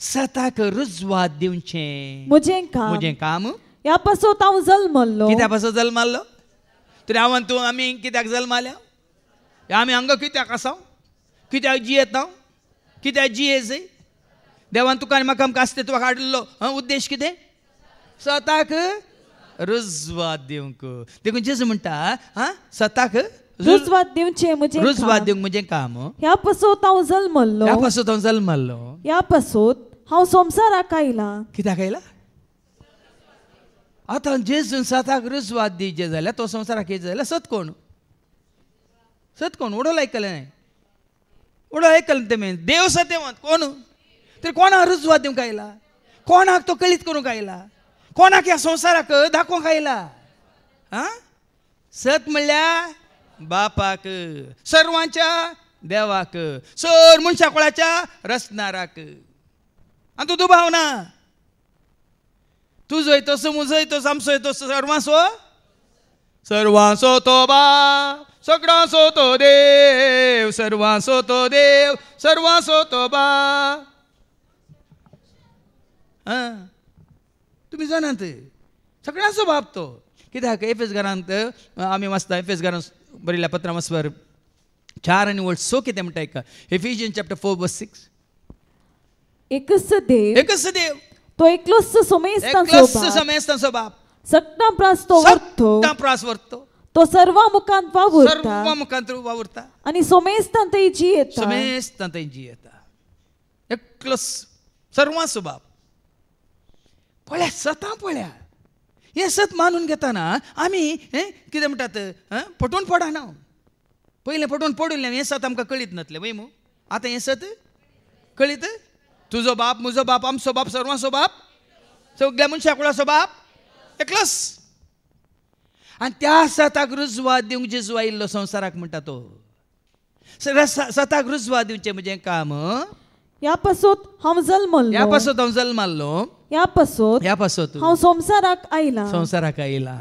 सताक रुजवात देऊचे मुझे काम मुझे काम या पसो ताऊ जल मल्लो किती पसो जल मल्लो तरी हांव आनी आम्ही आमी कित्याक जल्म आल्या आमी हांगा कित्याक आसा कित्याक जियेता कित्याक जियेस देवान तुका आनी म्हाका आमकां तुका हाडिल्लो उद्देश कितें स्वताक सताक దిగుంచేసి ఉంటా సతాకు రుజ్వాద్యం రుజ్వాద్యం मुझे काम ह्या पसोत हांव जल्मल्लो ह्या पसोत हांव जल्मल्लो ह्या पसोत हांव संवसाराक आयला कित्याक आयला आतां जेजून सताक रुजवाद दिवचे जाल्यार तो संवसाराक येयचे जाल्यार सत कोण सत कोण उडोल आयकलें उडो आयकलें तेमी देव सत्यवंत कोण तरी कोणाक रुजवाद दिवंक आयला कोणाक तो कळीत करूंक आयला कोणाक या संसाराक दाखव आयला आं सत म्हणल्या बापाक सर्वांच्या देवाक सर मनशाकुळाच्या रचनाराक आनी तूं दुबावना तसो जयतस मुजयतस आमचो येतस सर्वांचो सर्वांसो तो बाप सो तो देव सर्वांसो तो देव सर्वांसो तो बा आं तुम्ही जाणात सगळ्यांचो बाब तो कित्याक एफएस घरांत आमी वाचता एफएस घरांत बरयल्या पत्रां वाचपार चार आनी वट सो कितें म्हणटा एका एफिजियन चॅप्टर फोर बस सिक्स एकच देव एकच देव तो एकलोच समेस्तांचो समेस्तांचो बाप सत्ता प्रास तो वर्तो प्रास तो सर्व मुखांत वावुरता सर्व मुखांत वावुरता आणि सोमेस्तांतय जी येता सोमेस्तांतय जी येता एकलोच स्वभाव पळ्या सतां पळ्या हे सत मानून घेताना आमी कितें म्हणटात पटोवन पडना हो. पयलें पटोवन पडिल्लें हें सत आमकां कळीत नासलें वय मू आतां हें सत कळीत तुजो बाप म्हजो बाप आमचो बाप सर्वांचो बाप सगळ्या मनशाक कुळाचो बाप एकलोच आनी त्या सताक रुजवाद दिवंक जेजू आयिल्लो संवसाराक म्हणटा तो सगळ्या सताक रुजवाद दिवचें म्हजें काम ह्या पासत हांव जल्मल्लो ह्या पासत हांव जल्माल्लो यापासून यापासून हांव संवसाराक आयला संवसाराक आयला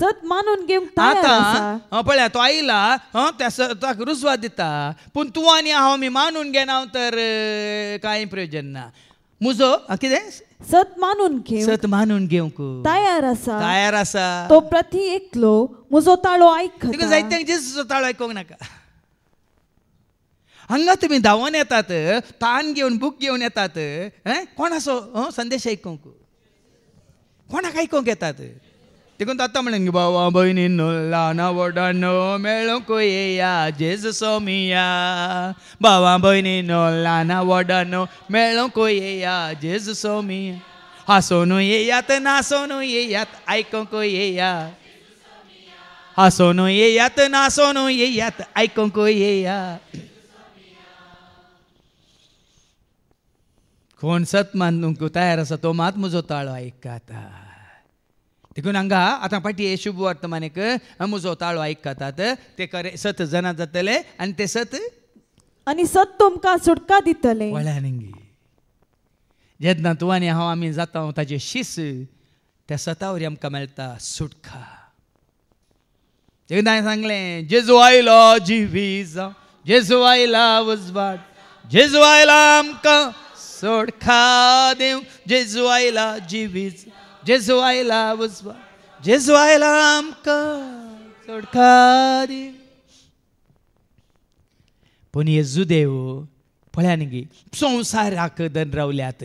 सत मानून घेवंक हा पळया तो आयला त्या ताका रुजवात दिता पूण तूं आनी हांव मी मानून घेना तर कांय प्रयोजन ना मुजो कितें सत मानून घे सत मानून घेवंक तयार आसा तयार असा तो प्रती एकलो मुजो ताळो आयक जायत्यांक जेजूचो ताळो आयकूंक नाका हांगा तुमी धांवोन येतात ताण घेवन बूक घेवन येतात कोण असो संदेश आयकूंक कोणाक आयकूंक येतात देखून आतां म्हणलें भावा भयणीन ल्हाना व्हडान मेळोंक येया जेज सोमिया भावा भयणीन ल्हाना व्हडान मेळोंक येया जेज सोमिया हांसोन येयात नासोन येयात आयकूंक येया हांसोन येयात नासोन येयात आयकूंक येया खोण सत्मान तुमकू तयार आसा तो मात म्हजो ताळो आयकता देखून हांगा आतां फाटी हे शुभ एक म्हजो ताळो ऐकतात ते करे सत जना जातले आनी ते सत आनी सत तुमकां सुटका दितले वळ्यांगी जेन्ना तूं आनी हांव आमी जाता ताजे शिस त्या वरी आमकां मेळटा सुटका तेन्ना हांवें सांगलें जेजू आयलो जिवी जावं जेजू आयला उजवाड जेजू आयला आमकां सोड खा देव जेजुआईला जिवीज जेजुआईला उजवा जेजुआईला आमका सोड खा देव पूण येजू देव पळयान गे संवसाराक दन रावल्यात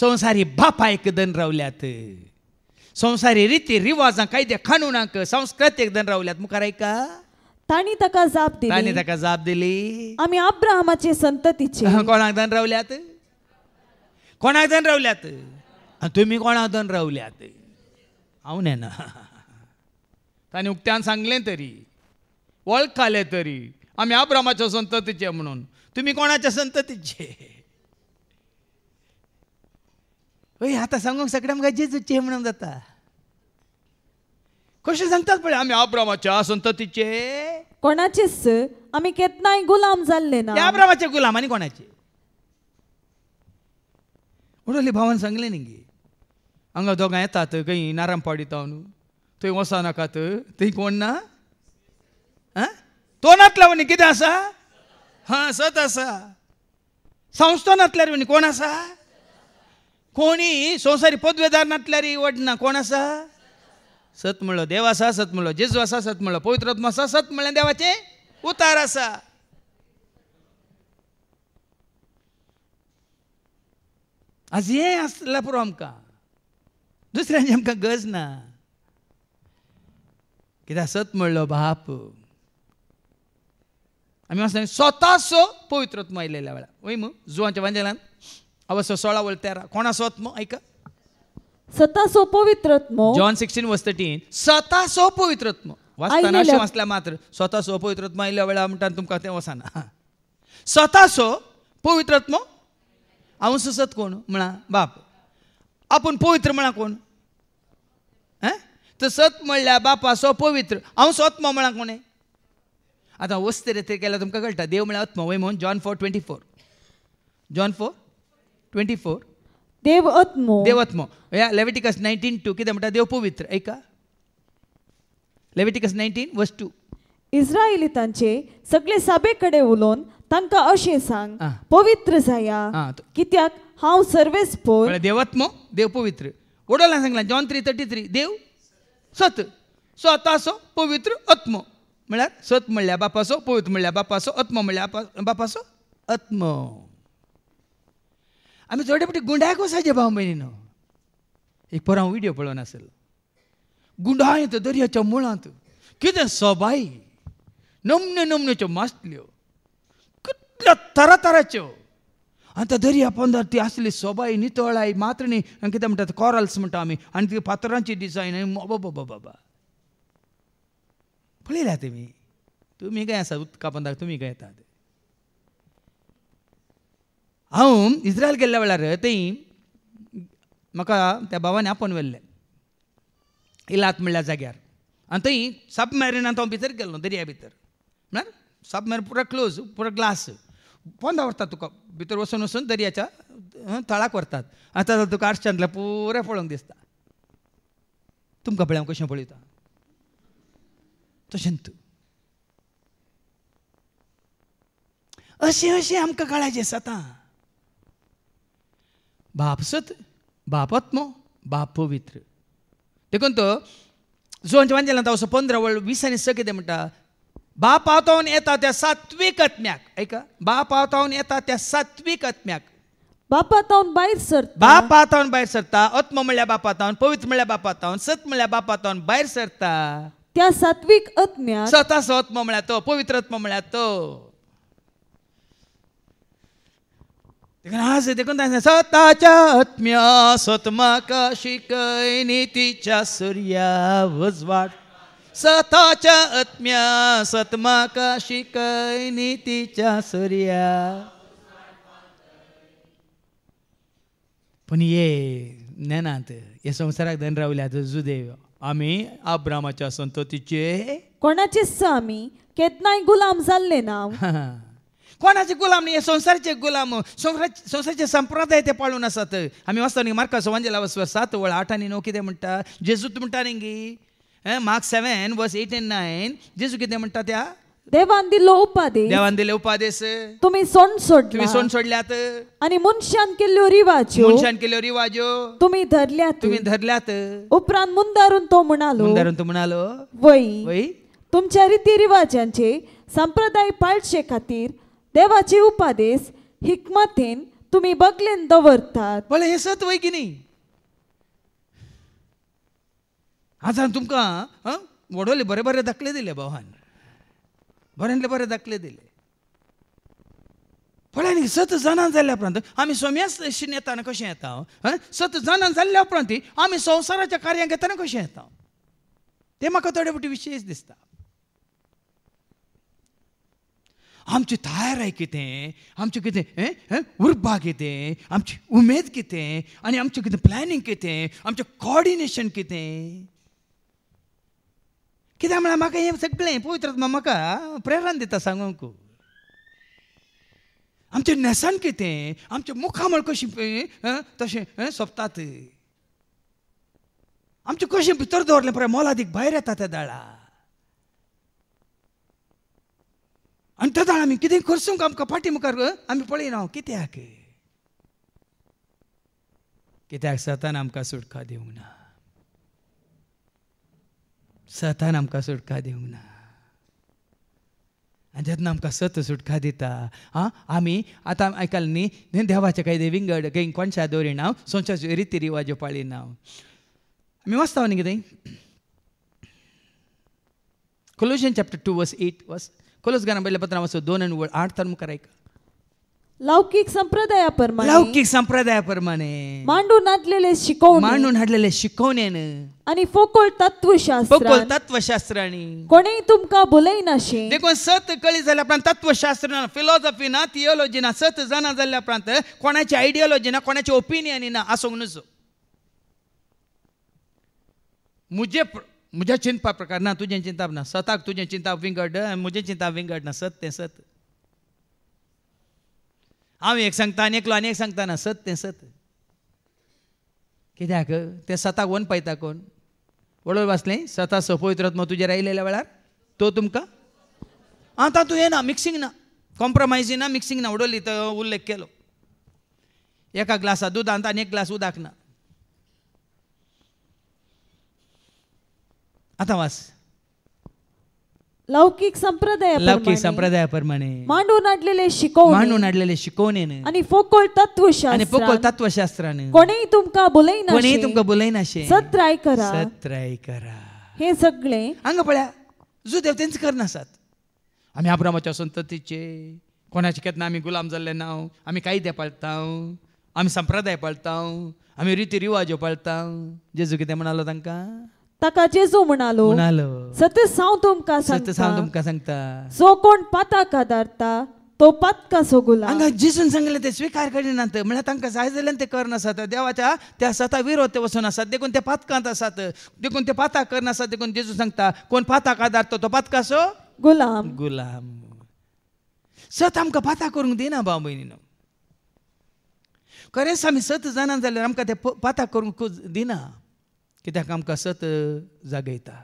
संसारी बापायक दन रावल्यात संसारी रीती रिवाजां कायद्या खाणुनाक संस्कृतीक दन रावल्यात मुखार ऐका ताणी ताका जाप दिली ताणें ताका जाप दिली आमी अब्राहमाचे संततीचे कोणाक धन रावल्यात कोणाक धन रावल्यात तुम्ही तुमी कोणाक धन रावल्यात हांव नेना ताणें उक्त्यान सांगले तरी वळखालें तरी आम्ही आब्रामाच्या संततीचे म्हणून तुमी कोणाच्या संततीचे हय आतां सांगूंक मग जे जेजूचे म्हणून जाता कशें सांगतात पळय आमी अब्रामाच्या संततीचे कोणाचेच आम्ही केतनाय गुलाम जाल्ले ना गुलाम आनी कोणाचे उडली भावान सांगले न्ही गे हांगा येतात खंय पाडी तावन थंय वसा नाकात थंय कोण ना आं तोंडांतल्या न्ही कितें आसा हां सत आसा म्हणे कोण आसा कोणी संवसारी पदवेदार नातल्यार वडना कोण आसा सत म्हणलं देव असा सत म्हणलं जेजू असा सत म्हणलं पवित्रत्म असा सत म्हणलं देवाचे उतार असा आज हे असला पुरो आमकां दुसऱ्यांची आमकां गज ना कित्याक सत म्हणलो बाप आमी असं स्वता सो पवित्रत्म आयलेल्या वेळा वय मग जुवांच्या वांजेलान अवस्थ सोळा वळ तेरा कोणा मग ऐका सता सोपवित्रत्म John sixteen verse thirteen so सोपवित्रत्म वाचताना अशें वाचल्या मात्र स्वतः सो पवित्रत्म आयल्या वेळा म्हणटा तुमकां तें वसाना स्वता सो पवित्रत्म हांव सुसत कोण म्हणा बाप आपूण पवित्र म्हणा कोण तर सत म्हणल्या बापा सो पवित्र हांव सोत्म म्हणा कोण आतां वस्ते रेते केल्यार तुमकां कळटा देव म्हळ्यार आत्मा वय म्हणून John four twenty four John four twenty four देवत्म देवत्म या लेविटिकस नाईन्टीन टू किती म्हणतात देव पवित्र ऐका लेविटिकस नाईन्टीन वस टू इस्रायलितांचे सगळे साबेकडे उलोन उलोवन असे सांग पवित्र जाया कित्याक हांव सर्वेस पोर देवत्मो देव पवित्र वडोला सांगला जॉन थ्री थर्टी थ्री देव सत असो पवित्र आत्म म्हळ्यार सत म्हणल्या बापासो पवित्र म्हणल्या बापासो आत्म म्हणल्या बापासो आत्म आम्ही जोडे પછી ગુંડાકો સાજે ભાવ મહિનો એક एक હાंव व्हिडिओ पळोवन असेल गुंडाळ तो दर्याच्या मुळांत कितें सोबाई नमन्यो नमन्योच्यो मास्तल्यो कितल्यो तरातराच्यो हो. आणि त्या दर्या पोंदार ती असली सोबाई नितोळाई मात्रणी आनी कितें म्हणतात कॉरल्स म्हणटा आमी आनी ती पात्रांची डिजायन बाबा बाबा पळयल्या तुमी तुमी काय असा उदका पोंदाक तुमी काय येतात हांव इस्रायल गेल्ल्या वेळार थंय म्हाका त्या भावान आपोवन व्हेल्लें इलात म्हणल्या जाग्यार आनी थंय सब मॅरिनांत हांव भितर गेल्लो दर्या भितर म्हळ्यार सब मॅरीन पुरो क्लोज पुरो ग्लास पोंदा व्हरता तुका भितर वचून वचून दर्याच्या तळाक व्हरतात आतां ताजो तुका आर्चांतल्या पुरें पळोवंक दिसता तुमकां पळय हांव कशें पळयता तशें तूं अशें अशें आमकां काळाचें जाता आत्मो बाप पवित्र देखून तो जोंजवान जेला तावसो पंदरा आनी स कितें म्हणटा बाप पावतावन येता त्या सात्वीक आत्म्याक आयका बाप पावतावन येता त्या सात्वीक आत्म्याक बापा तावन भायर सरता बाप पावतावन भायर सरता आत्म म्हळ्यार बापा पवित्र म्हळ्यार बापा तावन सत म्हणल्यार बापा तावन भायर सरता त्या सात्वीक आत्म्या स्वता स्वत्म म्हळ्यार तो पवित्र आत्म म्हळ्यार तो स्वतःच्या आत्म्या स्वतमाका शिकैनी तिच्या सूर्या वजवाट स्वतःच्या आत्म्या स्वतमाका शिकयनी तिच्या सूर्या पण ये ज्ञानात या संवसाराक धन रावल्यात जुदेव आम्ही आब्रामाच्या संततीचे कोणाचे आम्ही केतनाय गुलाम झाले ना कोणाचे गुलाम नाही संसारचे गुलाम संसार संप्रदाय ते पाळून आसात आम्ही वाचता न्ही मार्कास वांजेला वस सात वळ आठ आणि नऊ कितें म्हणटा जेजूत म्हणटा न्ही गी Mark seven verse eight and nine जेजू कितें म्हणटा त्या देवान दिलो उपादेश देवान दिले उपादेश तुम्ही सोन सोड तुम्ही सोन सोडल्यात आणि मुनशान केल्यो रिवाज मुनशान केल्यो रिवाज तुम्ही धरल्यात तुम्ही धरल्यात उपरांत मुंदारून तो म्हणालो मुंदारून तो म्हणालो वय वय तुमच्या रीती रिवाजांचे संप्रदाय पाळचे खातीर देवाची उपादेश हिकमतेन तुम्ही बगलेन दवरतात भले हे सत वय की न्ही आजान तुमकां आं बरे बरे दाखले दिले भावान बरेले बरे दाखले दिले पळ्यांनी सत जाणां झाल्या उपरांत आमी सोम्याशिन येताना कशें येता सत जाणां जाल्ल्या उपरांत आमी संवसाराच्या कार्यांक येताना कशें येता तें म्हाका थोडे फावटी विशेष दिसता आमची आहे कितें आमचें कितें उर्बा कितें आमची उमेद कितें आनी आमचें कितें प्लॅनिंग कितें आमचें कॉर्डिनेशन कितें कित्याक म्हळ्यार म्हाका हें सगळें पवित्र म्हाका प्रेरणा दिता सांगूंक आमचें नेसन कितें आमचें मुखामळ कशी तशें सोंपतात आमचें कशें भितर दवरलें पळय मोलादीक भायर येता त्या दाळा आनी तेदोळ आमी कितें काम आमकां पाठी मुखार आमी पळयना हांव कित्याक कित्याक सतान आमकां सुटका देऊ ना सतान आमकां सुटका देऊ ना आनी जेव्हा आमकां सत सुटका दिता आं आमी आता आयकाल न्ही देवाचे काही विंगड काही कोणशा दोरी नाव सोंच्या रिती रिवाजो पाळी हांव आमी वाचता न्ही कितें कोल्युशन चॅप्टर टू वस एट वस बैल पत्र బయలు दोन వస్తు आठ ఆడతాను కరైక लौकिक संप्रदाया प्रमाणे लौकिक संप्रदाया प्रमाणे मांडून हाडलेले शिकवणे मांडून हाडलेले शिकवण्याने आणि फोकोल तत्वशास्त्र फोकोल तत्वशास्त्राने कोणी तुमका बुलयनाशे देखो सत कळी जाल्या प्रांत तत्वशास्त्र ना फिलॉसॉफी ना थियोलॉजी ना सत जाणा जाल्या प्रांत कोणाची आयडियोलॉजी ना कोणाची ओपिनियन ना असोंग मुझे प्र... म्हज्या चिंता प्रकार ना तुजें चिंताप ना सताक तुजें चिंताप विंगड म्हजें चिंता विंगड ना सत तें सत हांव एक सांगता आनी एकलो आनी एक सांगता ना सत तें सत कित्याक तें सताक वन पयता कोण वळोय वाचलें सता सपयत रत्म तुजेर आयलेल्या वेळार तो तुमकां आतां तूं हें ना मिक्सिंग ना कॉम्प्रोमायझी ना मिक्सिंग ना उडोली तो उल्लेख केलो एका ग्लासा दुदांत आनी एक ग्लास उदक ना आता वाच लौकिक संप्रदाय लौकिक संप्रदायाप्रमाणे मांडून आणलेले शिकवणे मांडून आणलेले शिकवणे आणि फोकोल तत्वशास्त्र आणि फोकोल तत्वशास्त्राने कोणीही तुमका ना कोणीही तुमका ना सत्राय करा सत्राय करा हे सगळे अंग पळ्या जो देव तेंच करनासात आम्ही अब्रामाच्या संततीचे कोणाचे केतना आम्ही गुलाम जाल्ले ना आम्ही कायदे पाळताव आम्ही संप्रदाय पाळताव आम्ही रिती रिवाजो पाळताव जेजू कितें म्हणालो तांकां ताका जेजू म्हणालो म्हणालो सत्य सांग तुमका सत्य सांग तुमका सांगता सो कोण पाताक आदारता तो पातका सोगुला हांगा जिजून सांगले ते स्वीकार करिनात म्हळ्यार तांकां जाय जाल्यार ते करनासत देवाच्या त्या सता विरोध ते वचून आसात देखून ते पातकांत आसात देखून ते पाताक करनासात देखून जेजू सांगता कोण पाताक आदारता तो पातकासो सो गुलाम गुलाम सत आमकां पाताक करूंक दिना भाव भयणीनो खरेंच आमी सत जाणा जाल्यार आमकां ते पाताक करूंक दिना कित्याक आमकां सत जागयता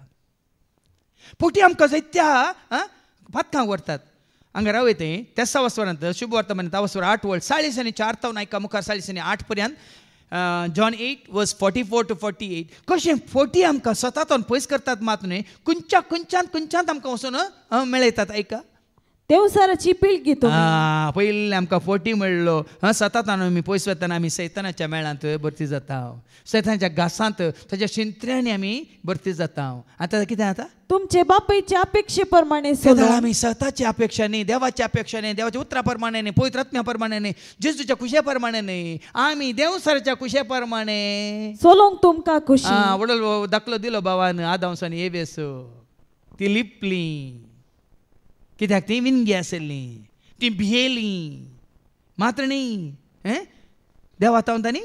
पोटी आमकां सैत्या भातकां व्हरतात हांगा रावय ते तेसा वसवरांत शुभ वर्तमान ता वसवर आठ वळ साळीसांनी चार तावन आयका मुखार साळीसांनी आठ पर्यंत John eight verse forty four to forty eight कशें फोर्टी आमकां स्वतातून पयस करतात मात न्हय खंयच्या खंयच्यान खंयच्यान आमकां वचून मेळयतात आयका देवसाराची पिळगी तो पहिले पयलीं आमकां फोटी मेळ्ळो हां सतात आमी पयस आमी सैतानाच्या मेळांत भरती जाता सैतानाच्या घासांत ताच्या शिंत्र्यांनी आमी भरती जाता आतां कितें जाता तुमचे बापायचे अपेक्षे प्रमाणे आम्ही स्वतःची अपेक्षा न्ही देवाची अपेक्षा न्ही देवाच्या उतरा प्रमाणे पवित्रात्म्या प्रमाणे न्ही जेजूच्या खुशे प्रमाणे न्ही आम्ही देवसरच्या कुशे प्रमाणे सोलोंग तुमकां खुशी दाखलो दिलो बाबान आदांसांनी हे ती लिपली कित्याक तीं विनगी आशिल्लीं तीं भियेलीं मात्र न्ही हें देवा आतां तांणी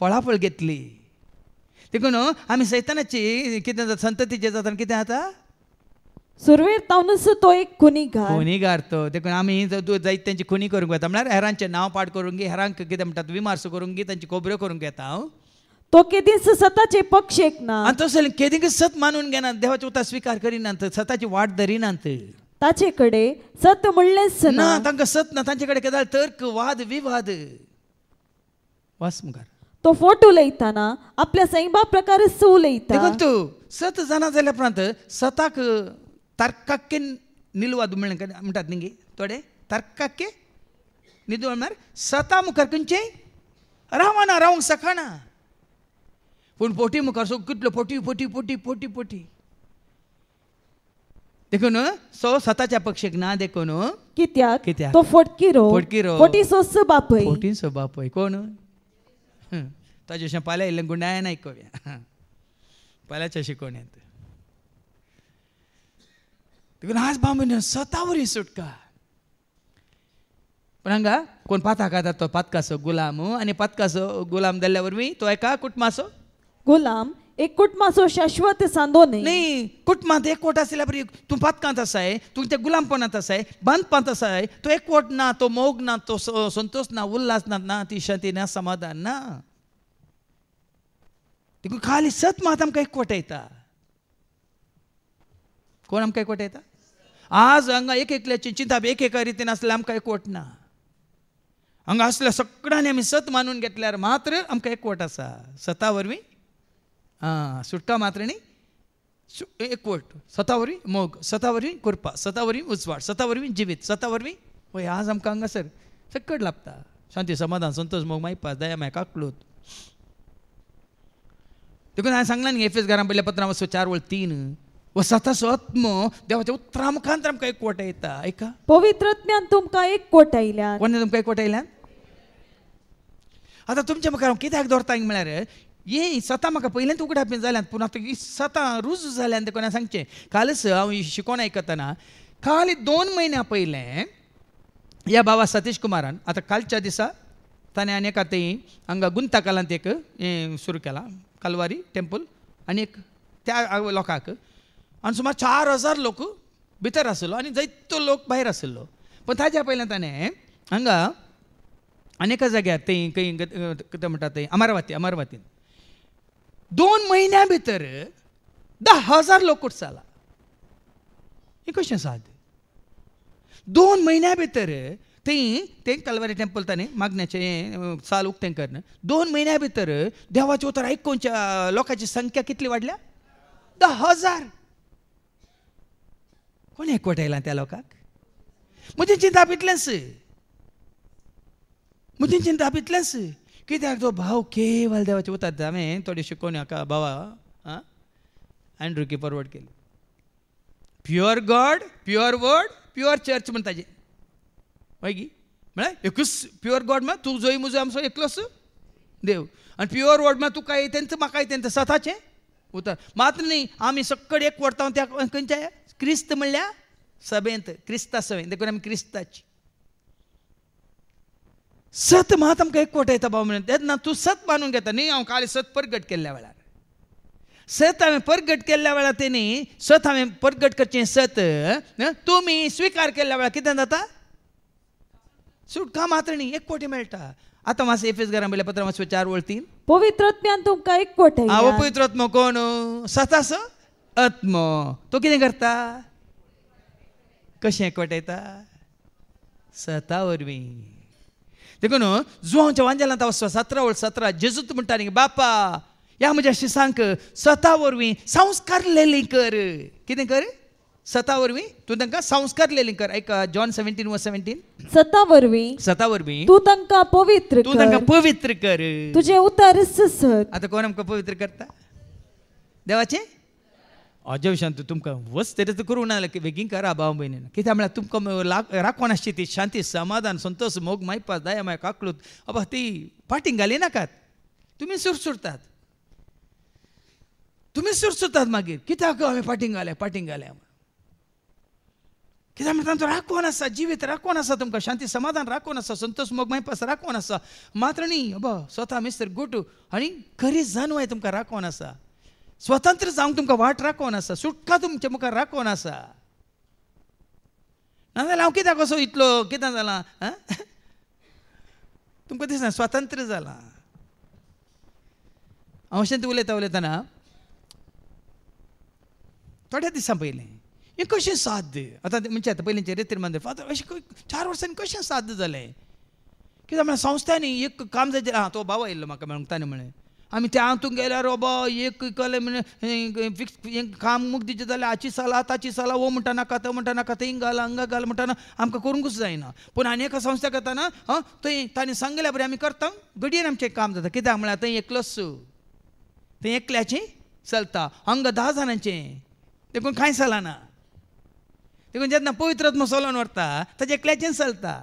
फळाफळ घेतली देखून आमी सैतानाची कितें जाता संततीचेर जाता कितें जाता सुरवेर तावनच तो एक खुनीगार खुनीगार तो देखून आमी जायत तेंची खुनी करूंक येता म्हळ्यार हेरांचें नांव पाड करूंक हेरांक कितें म्हणटात विमार्स करूंक तांची खोबऱ्यो करूंक येता हांव तो केदिन स्वतःचे पक्ष ऐकना अंतसले केदिन सत मानून घेना देवाचे उता स्वीकार नंतर स्वतःची वाट धरीनांत ताचे कडे सत सना ना तांकां सत ना तांचे कडे केदार तर्क वाद विवाद वास मुखार तो फोटो लयताना आपल्या सैमा प्रकारे सू लेता देखो तू सत जाणा जाल्या प्रांत सताक तर्काके निलवाद म्हण म्हणटात निंगे थोडे तर्काके निदू म्हणल्यार सता मुखार खंयचें रावना रावंक सखाना पूण पोटी मुखार सो कितलो पोटी पोटी पोटी पोटी पोटी देखून सो स्वताच्या पक्षीक ना देखून कित्याक कित्याक तो फटकिरो फटकिरो फटी सोस बापय फोटी सो बापय कोण ताजे अशें पाल्या इल्लें गुंडाय ना ऐकव्या पाल्याच्या शिकोवण्यात देखून आज बांबून वरी सुटका पण हांगा कोण पाताक आता तो पातकासो गुलाम आनी पातकासो गुलाम जाल्ल्या वरवीं तो एका कुटुंबाचो गुलाम एक कुटमाचो शाश्वत सांदो न्ही एक कोट एक कोट आसल्या बरी तूं पातकांत आसाय तूं तें गुलामपणांत आसाय बांदपांत आसाय तो एक कोट ना तो मोग ना तो संतोष ना उल्हास ना ना ती शांती ना समाधान ना तिकडून खाली सत मात आमकां कोट येता कोण आमकां कोट येता आज हांगा एक एकल्याची चिंता एक एका रितीन आसल्यार आमकां कोट ना हांगा असल्या सगळ्यांनी आमी सत मानून घेतल्यार मात्र आमकां कोट आसा सता वरवीं हां सुट्टा मात्रणी सु एकवट सतावरी मोग स्वतःवरवी कुरपा स्वतःवरवी उजवाड स्वतःवरवी जिवीत स्वतःवरवी पळय आज आमकां हांगासर सकट लाभता शांती समाधान संतोष मोग मायपास दया मायका क्लोत देखून हांवें सांगलां न्ही एफेस घरां पयल्या पत्रां वचो चार वळ तीन व स्वताचो आत्मो देवाच्या उतरा मुखांतर आमकां एकवट येता एका पवित्रज्ञान तुमकां एकवट आयल्या कोणें तुमकां एकवट आयल्या आतां तुमच्या मुखार हांव कित्याक दवरता म्हळ्यार ये स्वता म्हाका पयल्यान उगडास बीन जाल्यात पूण आतां स्वता रुजू जाल्यान ते कोणा सांगचें कालच हांव शिकोण आयकतना काल दोन म्हयन्या पयलें ह्या बाबा सतीश कुमारान आतां कालच्या दिसा ताणें आनी एका आतां हांगा गुंता कालांत एक हें सुरू केला कालवारी टेंपल आनी एक त्या लोकांक आनी सुमार चार हजार लोक भितर आसलो आनी जायतो लोक भायर आसलो पूण ताज्या पयल्यान ताणें हांगा आनी एका जाग्यार थंय खंय कितें म्हणटा थंय अमरावती अमरावतीन दोन महिन्या भितर दहा हजार लोक जाला हे कशें दोन महिन्या भितर थंय ते कालवारी टेंपल ताणें मागण्याचें हें साल उक्तें दोन म्हयन्या भितर देवाचे उतर आयकोनच्या लोकांची संख्या कितली वाडल्या धा हजार कोण एकवटयला त्या लोकांक म्हजी चिंता भितलेंच म्हजी चिंता कित्याक तो भाव केवळ देवाचे उतात हांवें थोडी शिकोवन हाका भावा आं अँड्रू की परवड केली pure God pure word pure church म्हण ताजे हय गी म्हळ्यार एकूच प्युअर गॉड म्हळ्यार तूं जोय मुजो आमचो एकलोच देव आनी प्युअर वर्ड म्हळ्यार तुका तेंच म्हाका तेंच स्वताचें उतर मात्र न्ही आमी सक्कड एक व्हरता त्या खंयच्या क्रिस्त म्हणल्या सभेंत क्रिस्ता सभेंत देखून आमी क्रिस्ताची सत महात्म एक कोट येता बाबा म्हणून ना तू सत बांदून घेता न्ही हांव काल सत परगट केल्ल्या वेळार सत हांवें परगट केल्ल्या वेळार तेणी सत हांवें परगट करचें सत तुमी स्विकार केल्ल्या वेळार कितें जाता सुटका मात्र न्ही एक कोटी मेळटा आता मास एफेस घरा पत्र चार वळतीन पवित्र तुमकां एक कोटी हा पवित्र कोण कोण सतास आत्मो तो कितें करता कशें एकवटयता सता वरवीं देखून जुहांच्या वांजेला वचपा सतरा वर्स सतरा जेजूत म्हणटाली बापा या म्हज्या शिसांक स्वता वरवीं संस्कार लेली कर कितें कर सता वरवीं तूं तांकां संस्कार लेली कर एक जॉन सेव्हन्टीन व सेव्हन्टीन सता वरवीं सता वरवीं तूं तांकां पवित्र तूं तांकां पवित्र कर तुझे उतर ससत आतां कोण आमकां पवित्र करता देवाचें अजब शांत तुमकां वच तेरे तर करूंक ना बेगीन करा भाव भयणीन कित्याक म्हळ्यार तुमकां राखण आसची ती शांती समाधान संतोश मोग मायपास दाया माय काकलूत अबा ती पाटींग घालिनाकात तुमी सुरसुरतात तुमी सुरसुरतात मागीर कित्याक हांवें पाटींग घालें पाटींग घालें कित्याक म्हणटा तांचो राखोन आसा जिवीत राखोन आसा तुमकां शांती समाधान राखोन आसा संतोश मोग मायपास राखोन आसा मात्र न्ही अबा स्वता मिस्टर गोटू आनी खरी जानवाय तुमकां राखोन आसा स्वतंत्र जावंक तुमकां वाट राखोन आसा सुटका तुमच्या मुखार राखोन आसा नाजाल्यार हांव कित्याक असो इतलो कितें जालां तुमकां दिसना स्वातंत्र्य जालां हांव अशेंच उलयता उलयतना थोड्या दिसां पयलीं हें कशें साध्य आतां म्हणजे आतां पयलींचे चरित्र मंदिर फादर अशें चार वर्सांनी कशें साध्य जालें कित्याक म्हणल्यार संस्थांनी एक काम जाय आहा तो बाबा येयल्लो म्हाका मेळूंक ताणें म्हळें आम्ही त्या हातूंत गेल्यार बाबा एक कले फिक्स काम मुक्तीचे जाल्यार हाची साला ताची साला हो म्हणटा नाका तो म्हणटा नाका थंय घाल हांगा घाल म्हणटाना आमकां करूंकच जायना पूण आनी एका संस्थेक करताना हां थंय ताणें सांगल्या बरें आमी करता घडयेन आमचें काम जाता कित्याक म्हळ्यार थंय एकलोच थंय एकल्याचें चलता अंग धा जाणांचें देखून कांय चलना देखून जेन्ना पवित्र चलोवन व्हरता ताजे एकल्याचें चलता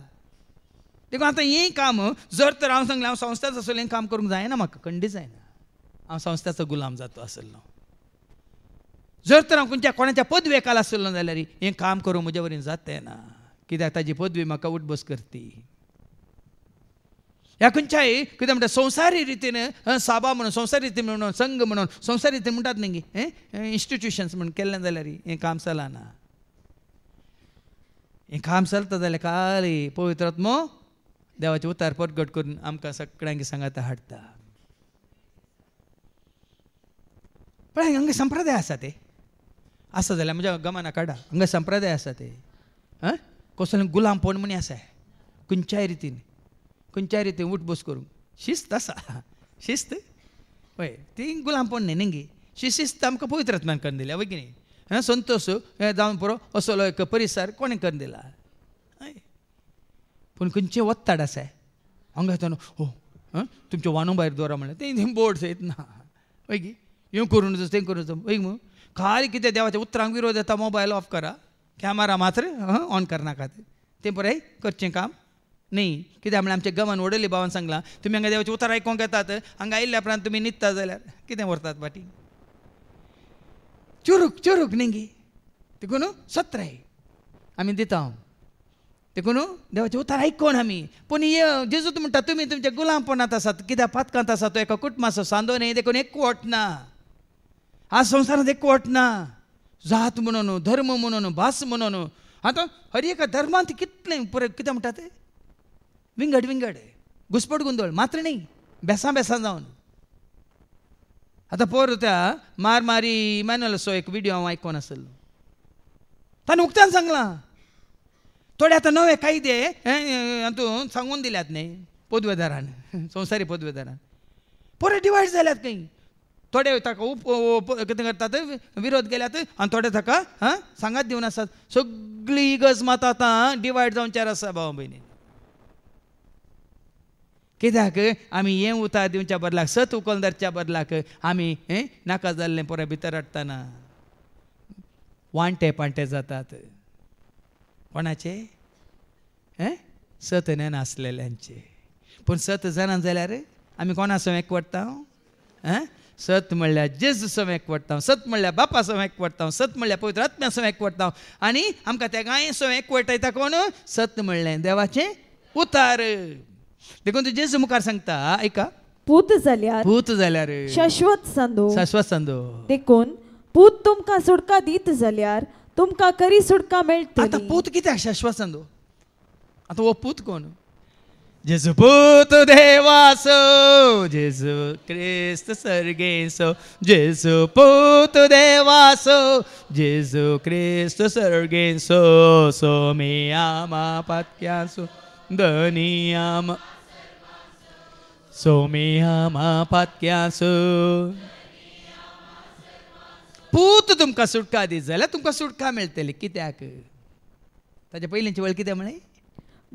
देखून आतां हें काम जर तर हांव सांगलें हांव संस्थाच आसलें काम करूंक जायना म्हाका कंडी जायना हांव संस्थाचो गुलाम जातो आसलो जर तर हांव खंयच्या कोणाच्या पदवेकाल आसलो जाल्यार हें काम करू म्हजे वरीन जातें ना कित्याक ताजी पदवी म्हाका उठबस करती ह्या खंयच्याय कितें म्हणटा संवसारी रितीन साबा म्हणून संवसारी रितीन म्हणून संघ म्हणून संवसारी रिती म्हणटात न्ही हें इन्स्टिट्युशन्स म्हणून केल्लें जाल्यार हें काम चलना हें काम चलता जाल्यार काली पवित्रात्मो देवाचे उतार पटगट करून आमकां सगळ्यांक सांगाता हाडटा पण हांगा संप्रदाय आसा ते आसा जाल्यार म्हज्या गमाना काडा हांगा संप्रदाय आसा ते आं कसले गुलाम म्हणी आसा खंयच्याय रितीन खंयच्याय रितीन उठबोस करूंक शिस्त आसा शिस्त पळय ती गुलाम पोण न्ही न्ही शि शिस्त आमकां पवित्रात्म्यान करून दिल्या वय की न्ही संतोष जावन पुरो असो एक परिसर कोणें करून दिला पण खंयचें वत्ताड आसा हांव न्हू हो तुमच्या वानो भायर दवरा म्हणलें तें बोर्ड सयत ना हय गी हें करूं नजो तें करूं नजो हय म्हणून खाली कितें देवाच्या उतरांक विरोध येता मोबायल ऑफ करा कॅमेरा मात्र ऑन करनाकात तें बरें करचें काम न्ही कित्याक म्हणल्यार आमच्या गमान वडली भावान सांगलां तुमी हांगा देवाचें उतर आयकोंक येतात हांगा आयिल्ल्या उपरांत तुमी न्हिदता जाल्यार कितें व्हरतात पाटी चुरूक चुरूक न्ही गे तिकून सत्र आमी दिता हांव देखून कोण देवाचे उतार ऐकून आम्ही पण ये जेजू म्हणटा तुमी तुमच्या गुलामपणात आसात कित्याक पातकांत आसात तो एका कुटुंबाचो सांदो न्ही देखून एकवट ना आज संवसारांत एकवट ना जात म्हणून धर्म म्हणून भास म्हणून आतां हर एका धर्मांत कितले पुरो कितें म्हणटा ते विंगड विंगड घुसपट गोंदळ मात्र न्ही बेसां बेसा जावन आतां पोर त्या मारमारी मॅनलसो एक व्हिडिओ हांव आयकोन आसलो ताणें उक्त्यान सांगलां थोडे आता नवे कायदे हातून सांगून दिल्यात नाही पदवेदारान संवसारी पदवेदारान पुरे डिवायड जाल्यात काही थोडे ताका उप कितें करतात विरोध केल्यात आनी थोडे ताका हां सांगात दिवन असतात सगळी इगज मात आतां डिवायड चार आसा भाव भयणी कित्याक आमी हें उतार दिवच्या बदलाक सत उखल धरच्या बदलाक आमी नाका जाल्लें पोरे भितर हाडटना वांटे पांटे जातात कोणाचे सत ज्ञान असलेल्यांचे पूण सत जाणां जाल्यार आमी कोणा सम एकवडटा हो? सत म्हणल्यार जेजू सम एकवडटा हो? सत म्हणल्यार बापा सम एकवडटा हो? सत म्हणल्यार पवित्र आत्म्या सम एकवडटा आनी आमकां त्या गाये सम एकवटयता कोण सत म्हणलें देवाचे उतार देखून तूं जेजू मुखार सांगता आयका पूत जाल्यार पूत जाल्यार शाश्वत संदो शाश्वत संदो देखून पूत तुमकां सुटका दीत जाल्यार तुमका करी सुटका आता पूत कितें शाश्वतान दो आता हो पूत कोण जेजू पूत देवासो जेजू क्रिस्त सो जेजू पूत देवासो जेजू क्रिस्त सर्गे सो मे आमा पात्यासो धनी आमा सो मे आमा पात्यासो पूत तुमकां सुटका दी जाल्यार तुमकां सुटका मेळटली कित्याक ताच्या पयलींची वळ कितें म्हणे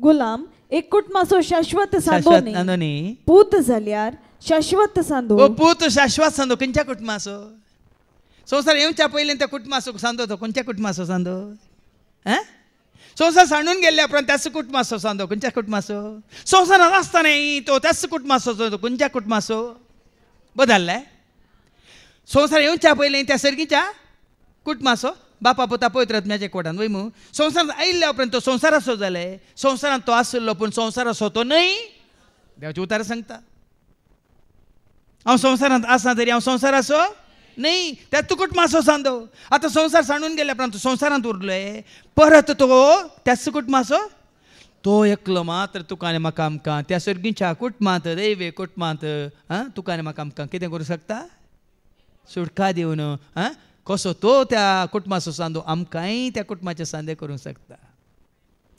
गुलाम एक मासो शाश्वत सांदो न्ही पूत जाल्यार शाश्वत सांदो ओ पूत शाश्वत सांदो खंयच्या कुटुंबासो संवसार येवच्या पयलीं त्या कुटुंबासो सांदो तो खंयच्या कुटुंबासो सांदो संवसार सांडून गेल्ल्या उपरांत त्याच कुटुंबासो सांदो खंयच्या कुटुंबासो संवसारांत न्ही तो त्याच कुटुंबासो सांदो खंयच्या कुटुंबासो बदल्लाय సంవత్సరం ఏం అయిన తెసరికించా कुटमासो बापा पोता पयत रत्म्याचे कोटान वय मग संसारात आयिल्ल्या उपरांत तो असो जाले संवसारांत तो आसलो संसार असो तो नाही देवाची उतार सांगता हांव संसारात असा तरी हांव असो न्हय त्या तूं मासो सांगतो आता संसार सांडून गेल्या उपरांत संवसारांत उरले परत तो त्याच मासो तो एकलो मात्र तुका म्हाका आमकां त्या सर्गीच्या कुटमांत देवे कुटमांत आं तुका म्हाका आमकां कितें करूं शकता सुटका दिवन हां कसो तो त्या कुटुंबाचो सांदो आमकांय त्या कुटुंबाचे सांदे करूंक शकता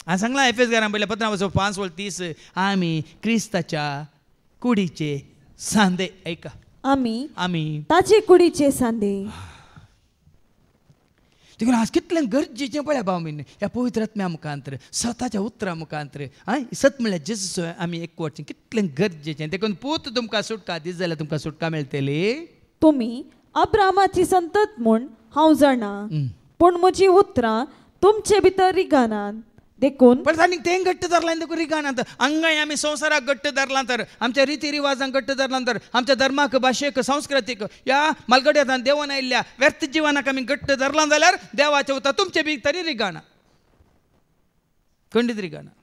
हांव सांगलां एफ एस घरां पयल्या पत्रांवचो पांच वर तीस आमी क्रिस्ताच्या कुडीचे सांदे ऐका आमी आमी ताचे कुडीचे सांदे देखून आज कितलें गरजेचें पळय भाव मिन ह्या पवित्र मुखांतर स्वताच्या उतरा मुखांतर आय सत म्हळ्यार सोय आमी एक वचचें कितलें गरजेचें देखून पूत तुमकां सुटका दीस जाल्यार तुमकां सुटका मेळटली तुम्ही अब्रामाची संतत म्हूण हांव जाणा पूण म्हजी उतरां तुमचे भितर रिगानान देखून पण आनी तें घट्ट धरलां देखून रिगानांत हांगाय आमी संवसाराक घट्ट धरलां तर आमच्या रिती रिवाजांक घट्ट धरलां तर आमच्या धर्माक भाशेक संस्कृतीक ह्या मालगड्यांत देवान आयिल्ल्या व्यर्थ जिवनाक आमी घट्ट धरलां जाल्यार देवाचें उतर तुमचे भितरी रिगाणा खंडीत रिगाणा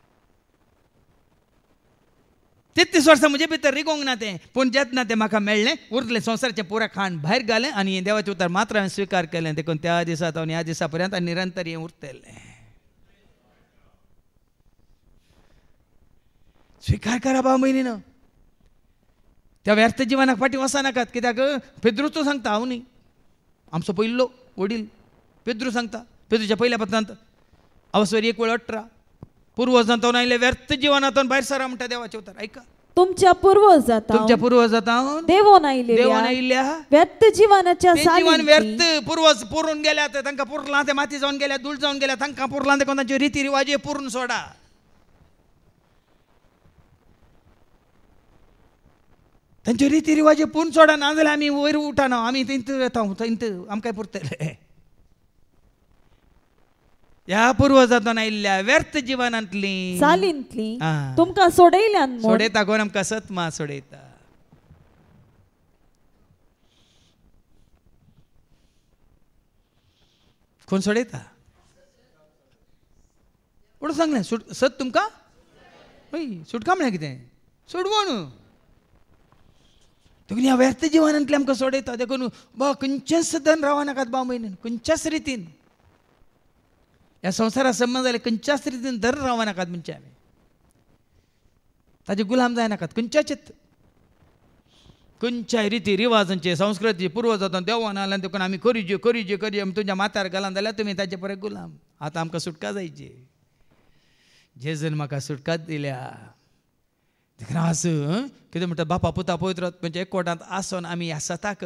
तेत्तीस वर्सां म्हजे भितर रिगोंक ना तें पूण जेतना तें म्हाका मेळ्ळें उरलें संवसारचें पुरा खाण भायर घालें आनी देवाचें उतर मात्र हांवें स्विकार केलें देखून त्या दिसात हांव ह्या दिसा पर्यंत निरंतर हें उरतलें स्विकार करा भाव न त्या व्यर्थ जिवनाक फाटी वचनाकात कित्याक पेद्रूचो सांगता हांव न्ही आमचो पयल्लो वडील पेद्रू सांगता पेद्रूच्या पयल्या पत्रांत अवसर एक वेळ अठरा पूर्वज आयले व्यर्थ जीवनातून बाहेर सरा म्हणटा देवाचे उतर ऐका तुमच्या पूर्वजात तुमच्या पूर्वजात देवोन आयले देवोन आयल्या व्यर्थ जीवनाच्या जीवन व्यर्थ पूर्वज पुरून गेल्या ते तांकां पुरला ते माती जाऊन गेल्या धूळ जाऊन गेल्या तांकां पुरला ते कोणाचे रिती रिवाज पूर्ण सोडा त्यांचे रिती रिवाज पूर्ण सोडा ना जाल्यार आमी वयर उठाना आमी थंय येता थंय आमकां पुरतले ह्या पूर्व जातून आयल्या व्यर्थ जीवनांतली चालींतली तुमकां सोडयल्यान सोडयता कोण आमकां सत्मा सोडयता कोण सोडयता कोण सांगलें सुट सत तुमकां हय सुटका म्हळ्यार कितें सोडवण न्हू तुगेली व्यर्थ जिवनांतले आमकां सोडयता देखून बा खंयचेच धन रावनाकात बा म्हयनेन खंयच्याच रितीन ह्या संसारा संबंधाला कंच्या खंयच्याच रितीन धर नाकात म्हणजे आम्ही ताजे गुलाम जाय नाकात खंयच्याचेत खंयच्याय रिती रिवाजांचे संस्कृती पूर्वजांतून देवा नाल्यान देखून आमी करिजे करिजे करिजे तुमच्या माथ्यार घालान जाल्यार तुम्ही ताचे परत गुलाम आता आमकां सुटका जायची जेजन म्हाका सुटका दिल्या ग्रास कितें म्हणटा बापा पुता पवित्र म्हणजे एकवटांत आसोन आमी ह्या सताक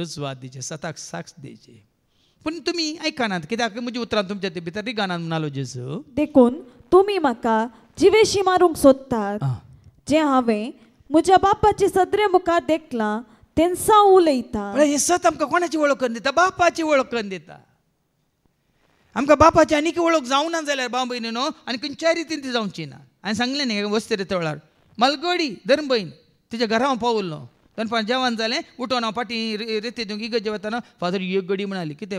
रुजवाद दिचे सताक साक्ष दिची पण तुमी आयकनात कित्याक म्हणजे उतरां तुमच्या ते भितर रिगानान म्हणालो जेजू देखून तुमी म्हाका जिवेशी मारूंक सोदतात जे हांवें म्हज्या बापाचे सदरे मुखार देखला तेंसां उलयता हे सत आमकां कोणाची वळख करून दिता बापाची वळख करून दिता आमकां बापाची आनीक वळख जावं ना जाल्यार भाव भयणी न्हू आनी खंयच्याय रितीन ती जावची ना हांवें सांगलें न्ही वस्तेरे तळार मलगडी धर्म भयण तुज्या घरा हांव पावल्लो दनपार जेवण जालें उठोन हांव फाटी रेती दिवंक इगर्जे वतना फादर एक गडी म्हणाली कितें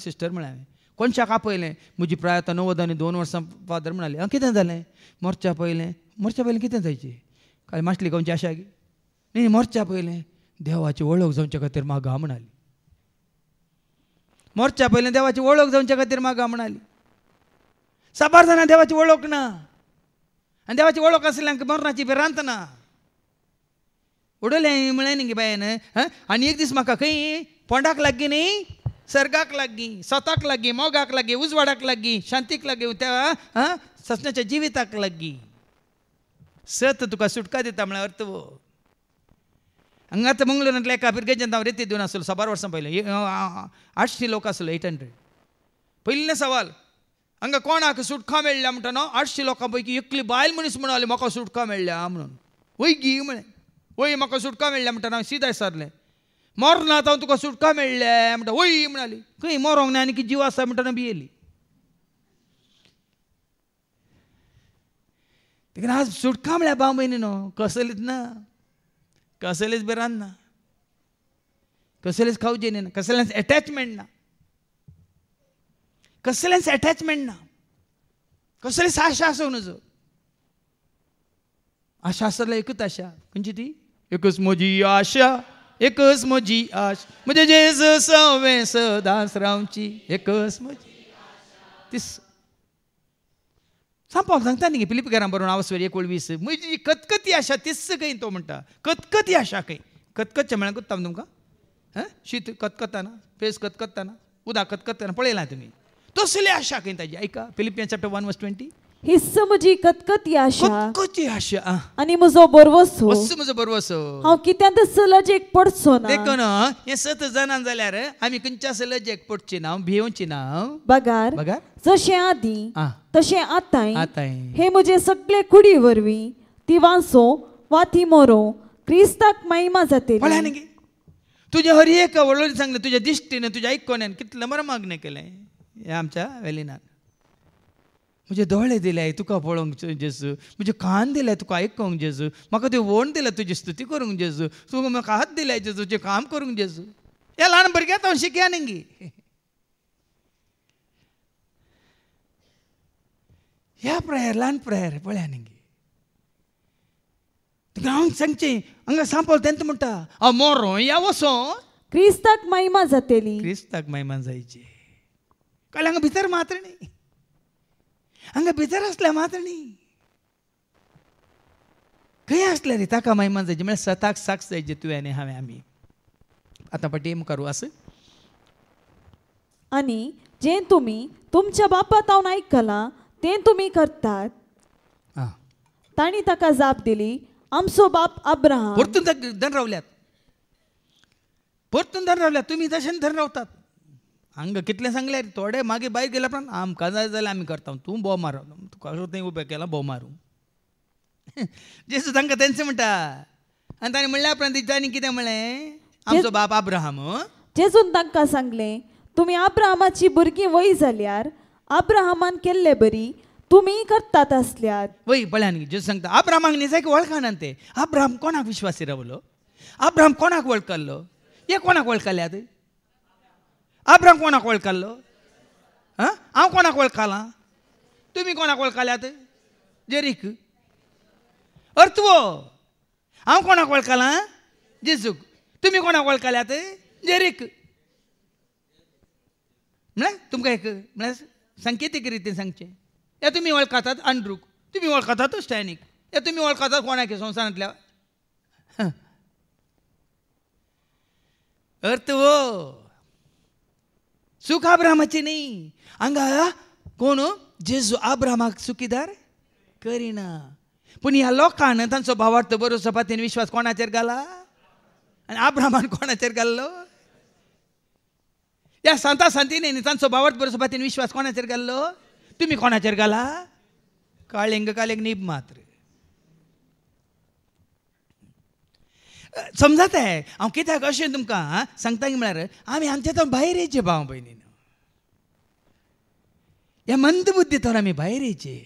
सिस्टर हांवें कोणशाक आपयलें म्हजी प्राय आतां णव्वद आनी दोन वर्सां फादर म्हणाले हांव कितें जालें मोर्चा पयलें मोर्चा पयलें कितें जायचें काय माशली गांवची आशा गे न्ही मोर्चा पयलें देवाची ओळख जावचे खातीर मागा म्हणाली मोर्चा पयलें देवाची ओळख जावचे खातीर मागा म्हणाली साबार जाणां देवाची ओळख ना आनी देवाची वळख आसल्याक मरणाची बी उडोलें म्हळें न्ही गे बायन आनी एक दिस म्हाका खंय पोंडाक लागी न्ही सर्गाक लागी स्वताक लागी मोगाक लागी उजवाडाक लागी शांतीक लागी त्या ससण्याच्या जिविताक लागी सत तुका सुटका दिता म्हळ्यार अर्थ वो हांगा आतां मंगळूरांतल्या एका पिरगेच्यान हांव रेती दिवन आसलो साबार वर्सां आठशीं लोक आसलो एट हंड्रेड ना सवाल हांगा कोणाक सुटका मेळ्ळ्या म्हणटा न्हू आठशीं लोकां पैकी एकली बायल मनीस म्हणून आली म्हाका सुटका मेळ्ळ्या म्हणून वय गी म्हळें वय म्हाका सुटका मेळ्ळ्या म्हणटा हांव सीत आयसारलें मरना आतां तुका सुटका मेळ्ळें म्हणटा वय म्हणाली खंय मरोंक ना आनी जीव आसा म्हणटा भियेली देखून आज सुटका म्हळ्यार भाव भयणी न्हू कसलीच ना कसलीच बेरान ना कसलेच खावचे न्ही ना कसलेच एटॅचमेंट ना कसलेच एटॅचमेंट ना कसलीच आशा आसूं नजो आशा आसल्या एकूच आशा खंयची ती एक मुझी आशा एक मुझी आशा मुझे जेस सवे सदा श्रावची एक मुझी तीस सांग सांगता न्ही फिलीप घरां बरोवन आवस एक वळवीस म्हजी कतकती आशा तिस कहीं तो म्हणटा कतकती आशा कहीं कतकतच्या म्हळ्यार कोत्ता तुमकां हं शीत कतकताना फेस कतकताना उदक कतकताना पळयलां तुमी तो तसली आशा कहीं ताजी आयका Philippian chapter one verse twenty हिस्स म्हजी कतकती आशा कतकती आशा आनी म्हजो बरवसो वस्स म्हजो बरवसो हांव कित्यान सलजेक पडसो ना देखून हे सत जाणां जाल्यार आमी खंयच्या सलजेक पडची ना भिवची ना बगार बगार जशें आदी तशें आताय आताय हे म्हजे सगळे कुडी वरवीं ती वांसो वा ती मोरो क्रिस्ताक महिमा जातली तुझ्या हरी एक व्हडलो सांगलें तुज्या दिश्टीन तुज्या आयकोन कितलं मर मागणें केलें हे आमच्या वेलिनान म्हजे दोळे दिले तुका पळोवंक जेजू म्हजे कान दिले तुका आयकूंक जेजू म्हाका त्यो ओण दिल्या तुजी स्तुती करूंक जेजू तुका म्हाका हात दिले तुजें काम करूंक जेजू ह्या ल्हान भुरग्यात हांव शिकया न्ही ह्या प्रेयर ल्हान प्रेयर पळया न्ही हांव सांगचें हांगा सांपोल तेंत म्हणटा हांव मोरो या वसों क्रिस्ताक महिमा जातली क्रिस्ताक महिमा जायची काल हांगा भितर मात्र न्ही ಹಂಗೆ ಬೇಜಾರಸ್ಲ ಮಾತಾಡಿ खंय आसलें रे ताका मागीर मान जायची म्हळ्यार सताक साक्ष जायची तुवें हांवें आमी आतां फाटी करू आस आनी जें तुमी तुमच्या बापात हांव आयकलां तें तुमी करतात तांणी ताका जाप दिली आमचो बाप अब्राहम परतून धन रावल्यात परतून धन रावल्यात तुमी तशें धन रावतात हांगा कितलें सांगले थोडे मागीर बायक गेल्या उपरांत आमकां जाय जाल्यार आमी करता तूं बो मार तुका थंय उबें केला बो मारूं जेसू तांकां तेंचे म्हणटा आनी ताणें म्हणल्या उपरांत तिच्यानी कितें म्हणले आमचो बाप आब्राहाम जेसून तांकां सांगलें तुमी आब्रामाची भुरगीं वय जाल्यार आब्राहामान केल्ले बरी तुम्ही करतात असल्यात वय पळयान जे सांगता आब्रामाक न्ही जाय वळखाना ते आब्राम कोणाक विश्वासी रावलो आब्राम कोणाक वळखल्लो हे कोणाक वळखल्यात आपण कोणाक वळखाल्लो हां हांव कोणाक वळखालां तुमी कोणाक वळखाल्यात जेरीक अर्थव हांव कोणाक वळखालां जेजूक तुमी कोणाक वळखाल्यात जेरीक म्हळ्यार तुमकां एक म्हळ्यार संकेतीक रितीन सांगचें हे तुमी वळखतात अंड्रूक तुमी वळखतात स्टॅनीक हे तुमी वळखतात कोणाक संवसारांतल्या अर्थ सुख आब्रामाचे नाही हंगा कोण जेजू आब्रामाक सुखीदार करिना पूण ह्या लोकान तांचो भावार्थ बरो विश्वास कोणाचेर घाला आनी आब्रामान कोणाचेर घाल्लो ह्या सांता सांतीने न्ही तांचो भावार्थ बरो सपातीन विश्वास कोणाचेर घाल्लो तुमी कोणाचेर घाला काळेंग काळेंग नीब मात्र आहे हांव कित्याक अशें तुमकां सांगता की म्हळ्यार आमी आमच्या भायर येचे भाव भयणीन बुद्धी तर आमी भायर येचे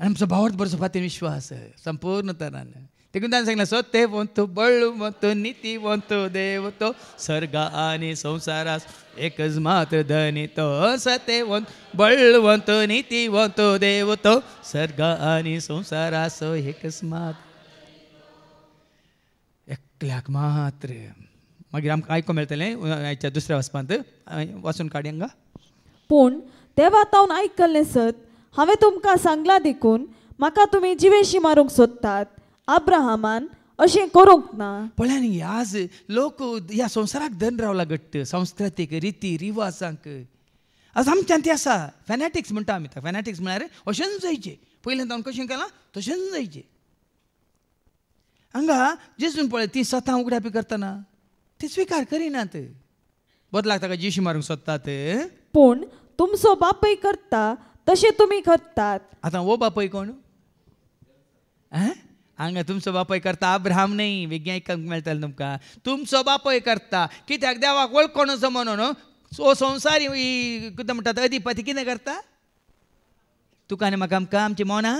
आनी आमचो भावार्थ बरो विश्वास संपूर्ण तरान देखून ताणें सांगलें सो वंतो बळ वंतो निती वंतो देव तो सर्ग आनी संवसारास एकच मात्र धनी तो सते वंत बळ वंतो निती वंतो देव तो सर्ग आनी संवसारास एकच मात्र एकल्याक मात्र मागीर आमकां आयकूंक मेळटलें आयच्या दुसऱ्या वचपांत वाचून काडया हांगा पूण ते तावन आयकल्लें सत हांवें तुमकां सांगलां देखून म्हाका तुमी जिवेशी मारूंक सोदतात आब्राहमान अशें करूंक ना पळय न्ही आज लोक ह्या संवसाराक धन रावला घट्ट संस्कृतीक रिती रिवाजांक आज आमच्यान ती आसा फॅनॅटिक्स म्हणटा आमी फॅनॅटिक्स म्हळ्यार अशेंच जायचे पयलीं तावन कशें केलां तशेंच जायचें पळय ಜೇಸುನ್ स्वता उगड्या बी करतना ती स्वीकार करिनात बदलाक ताका जीशी मारूंक सोदतात पूण तुमचो बापय करता तशें तुमी करतात आतां हो बापय कोण हांगा तुमचो बापय करता अब्राहम न्हय विज्ञायकांक मेळटलें तुमकां तुमचो बापय करता कित्याक देवाक वळखण असो म्हणून सो संवसारी कितें म्हणटात अधिपती कितें करता तुका आनी म्हाका आमकां आमची मोनां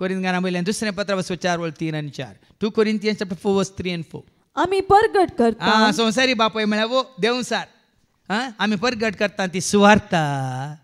कोरिंगाना दुसरे पत्र पत्रापासून चार वर तीन आणि चार two Corinthians chapter four verse three and four आम्ही परगट करता संसारी बापय म्हळ्यार वो देवसार आम्ही परगट करता ती सुवार्ता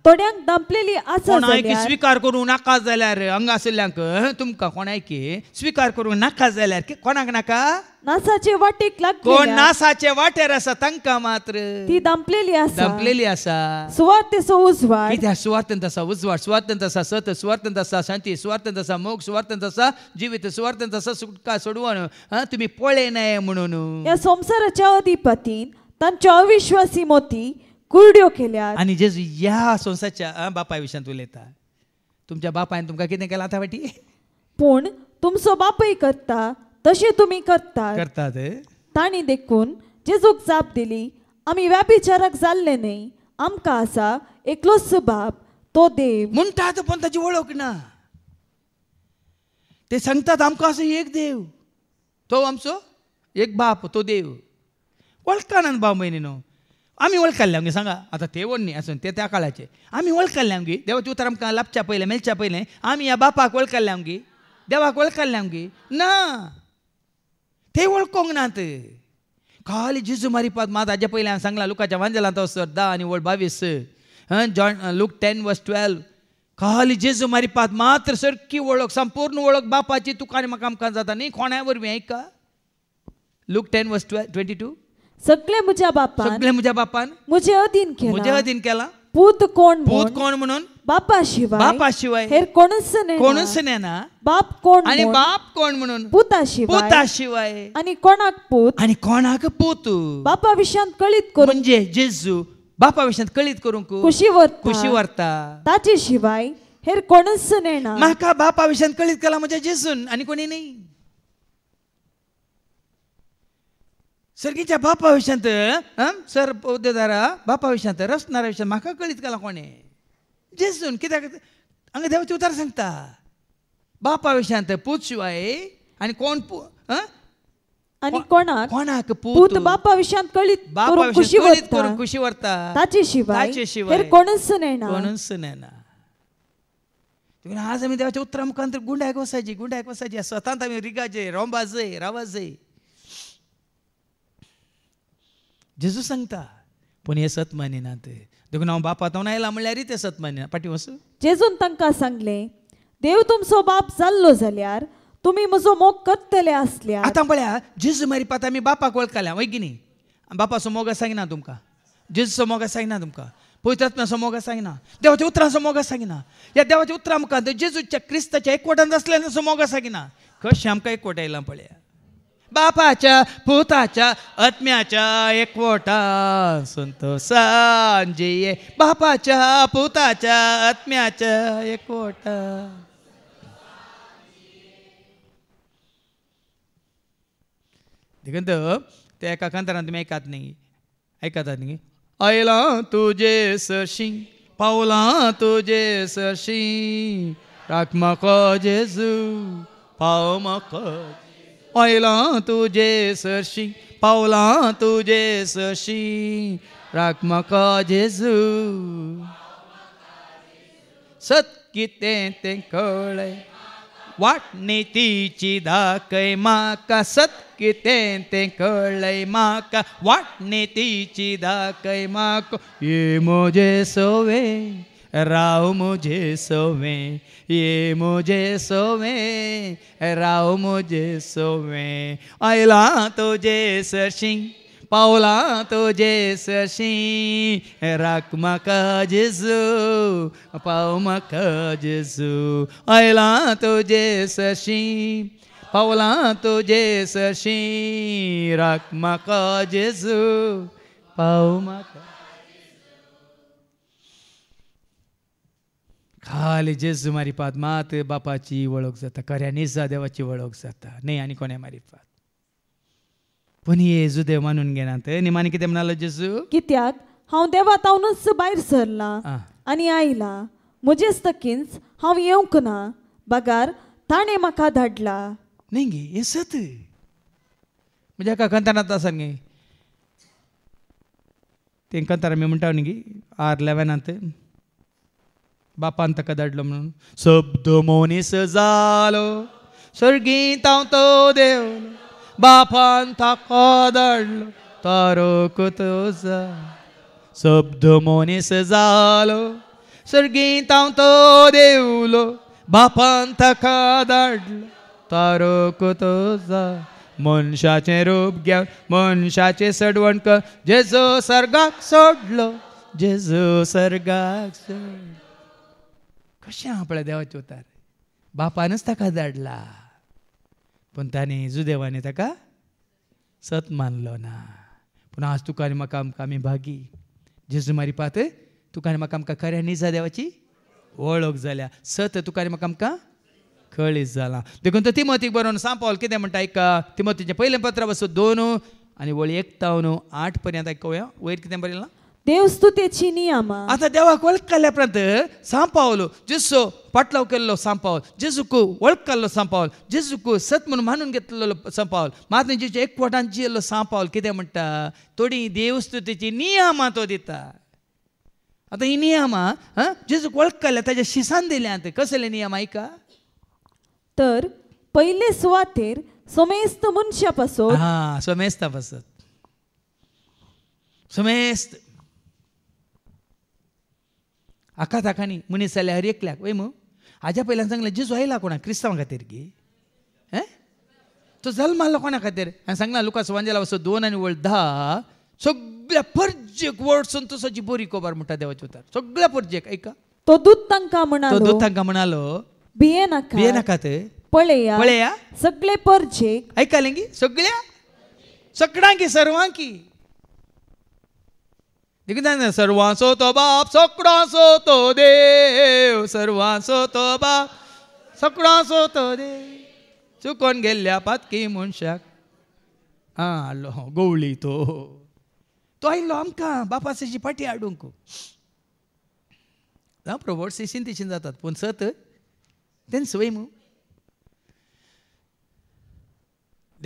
थोड्यांक दंपलेली आसा स्वीकार करूंक नाका जाल्यार हंगा तुमका तुमकां कोणायकी स्वीकार करू नाका जाल्यार कोणाक नाका नासाचे वाटेक कोण नासाचे वाटेर आसा तांकां मात्र ती दंपलेली आसा दंपलेली आसा सुवातेचो उजवाड कित्याक स्वार्थन आसा उजवाड स्वार्थन आसा सत स्वार्थन आसा शांती स्वार्थन आसा मोग स्वार्थन असा जीवित सुवार्थंत असा सुटका सोडवण तुम्ही पळे नाही म्हणून या संसाराच्या अधिपतीन तांचो अविश्वासी मोती कुरड्यो केल्या आणि जेजू ह्या संवसाच्या बापाय विशयांत उलयता तुमच्या बापायन तुमकां कितें केलां आतां वाटी पूण तुमचो बापय करता तशें तुमी करता करतात ताणी देखून जेजूक जाप दिली आमी व्याभिचाराक जाल्ले न्हय आमकां आसा एकलोच बाप तो देव म्हणटात पण ताची वळख ना ते सांगतात आमकां असो एक देव तो आमचो एक बाप तो देव वळखानन भाव आम्ही आमी आमगे सांगा आता ते वडणी असून ते त्या काळाचे आमी आमगे देवाचें उतर आमकां लापच्या पयलें मेलच्या पयलें आम्ही या बापाक आमगे देवाक आमगे ना ते वळखोंक नात खाली जिजू मारिपात मात हाजे पहिले हांव सांगलां लुकाच्या वांजेला तो सर धा आनी व्हड बावीस John Luke ten verse twelve खाली जेजू मारिपात मात्र सरकी वळख संपूर्ण वळख बापाची तुका आनी म्हाका आमकां जाता न्ही कोणा वरवीं आयका Luke ten verse twelve twenty two सगळे म्हज्या बापा सगळे म्हज्या बापान म्हजे अधीन केला म्हजे अधीन केला पूत कोण पूत कोण म्हणून बापा शिवाय बापा शिवाय हे कोणच नाही कोणच नेना बाप कोण आणि बाप कोण म्हणून पुता शिवाय पुता शिवाय आणि कोणाक पूत आणि कोणाक पूत बापा विशांत कळीत करून म्हणजे जेजू बापा विशांत कळीत करू खुशी वर खुशी वरता ताचे शिवाय हेर कोणच नेना म्हाका बापा विषयात कळीत केला म्हणजे जेजून आणि कोणी नाही सर्गीच्या बापा विशांत सर पोवदेदारा बापा विशांत रसनारा विशांत म्हाका कळीत गेला कोणे जेसून कित्याक हांगा देवाचे उतार सांगता बापा विशांत पूत शिवाय आनी कोण आनी कोणाक कोणाक पूत बापा विशांत कळीत बापा खुशी कळीत करून खुशी व्हरता ताचे शिवाय ताचे शिवाय कोणच नेना कोणच नेना आज आमी देवाच्या उतरां मुखांत गुंडायक वसायची गुंडायक वसायची स्वतांत आमी रिगाजे रोंबाजे रावाजे जेजू सांगता पूण हे ना ते देखून हांव बापा तो आयला म्हणल्यार ते सत मानिना पाठी वस जेजून तांकां सांगले देव तुमचो बाप जाल्लो जाल्यार तुम्ही म्हजो मोग करतले असल्या आतां पळया जेजू मारी पात आमी बापाक वळखल्या वय की न्ही बापाचो मोग सांगना तुमकां जेजूचो मोग सांगना तुमकां पवित्रात्म्याचो मोग सांगना देवाच्या उतरांचो मोग सांगना ह्या देवाच्या उतरां मुखार जेजूच्या क्रिस्ताच्या एकवटान असल्यानचो मोग सांगना कशें आमकां एकवट आयलां पळया बापाच्या पुताच्या आत्म्याच्या एकवटा संतो सांजे बापाच्या पुताच्या आत्म्याच्या एकवटा दिगंत ते एका कांतारात तुम्ही ऐकत नाही ऐकत नाही आयला तुझे सशी पावला तुझे सशी राख मको जेजू पाव मको ओयला तुझे सरशी पावला तुझे सशी राख म्हाका जेजू सत कितें तें कळय वाट नेतीची दाखय माका सत कितें तें कळय म्हाका वाट नेतीची दाखय म्हाका ये म्हजे सोवे राव मुझे सोवे ये मुझे सोवे राव मुझे सोवे आयला तुझे सशिंग पावला तुझे सशी राख म्हाका जेजू पाव म्हाका जेजू आयला तुझे सशी पावला तुझे सशी राख म्हाका जेजू पाओ मका खाली जेजू मारी पात मात बापाची वळख जाता खऱ्या जा देवाची वळख जाता न्ही आनी कोण्या मारी पात पूण येजू देव मानून घेनात निमाने कितें म्हणालो जेजू कित्याक हांव देवा तावनच भायर सरलां आनी आयलां म्हजेच तकीनच हांव येवंक ना बगार ताणे म्हाका धाडला न्ही गे हे सत म्हज्या का आतां आसा गे ते कंतारा मी म्हणटा न्ही गे आर लेवॅनांत बापान ताका धाडलो म्हणून शब्द मोनीस जालो स्वर्गी तो देवलो बापान ताको धाडलो तारो तो जा शब्द मोनीस जालो सर्गीत तो देवलो बापान ताका धाडलो तारो तो जा मनशाचें रूप घेवन मनशाचें सडवण कर जेजो सर्गाक सोडलो जेजो सर्गाक सोडलो कशें आपल्या देवाचे उतार बापानच ताका धाडला पूण ताणें जुदेवाने ताका सत मानलो ना पूण आज तुका आनी म्हाका आमी भागी जेजू मारी पात तुका आनी म्हाका आमकां खऱ्या निजा देवाची वळख जाल्या सत तुका आनी म्हाका आमकां कळीस जालां देखून तो तिमोतीक बरोवन सांपोल कितें म्हणटा एक तिमोतीचें पयलें पत्र बसून दोन आनी वळी एकता न्हू आठ पर्यंत आयकोया वयर कितें बरयलां देवस्तुतेची नियम आता देवाक ओळख सांपावलो उपरात सांपवलो जेजो पाटलाव के सांपव जेजूक वळख कालो सांपवल जेजूक सत म्हणून मांून घेतले मातून एक पोटात जिल्ह्यात सांपवल म्हणता थोडी देवस्तुतेची नियम आता ही नियमांळखा त्याच्या शिसांनी दिल्या कसले नियम ऐका तर पहिले सुवाते सोमेस्त हा सोमेस्ता पसत समेस्त అక్క हर एकल्याक वय ఏమో हाज्या पयल्यान सांगलें जेजू आयला कोणा क्रिस्तांवा खातीर गी ए तो जल मारलो कोणा खातीर हांवें सांगला लुका सुवांजेला वचो दोन आनी वळ धा सगळ्या पर्जेक वळसून तुसाची बोरी कोबार म्हणटा देवाची उतार सगळ्या परजेक ऐका तो दूत तांकां म्हणालो तो दूद तांकां म्हणालो भिये नाका भिये ते पळया पळया सगळे पर्जे आयकालें गी सगळ्या सगळ्यांकी सर्वांकी दिग्धान सर्वांसो तो बाप सगळांसो तो देव सर्वांसो तो बाप सगळांसो तो देव चुकोन गेल्ल्या पातकी मनशाक आं आलो गवळी तो तो आयिल्लो आमकां बापासेची पाटी हाडूंक जावं प्रभोट सिशीन तिशीन जातात पूण सत ते सोय मू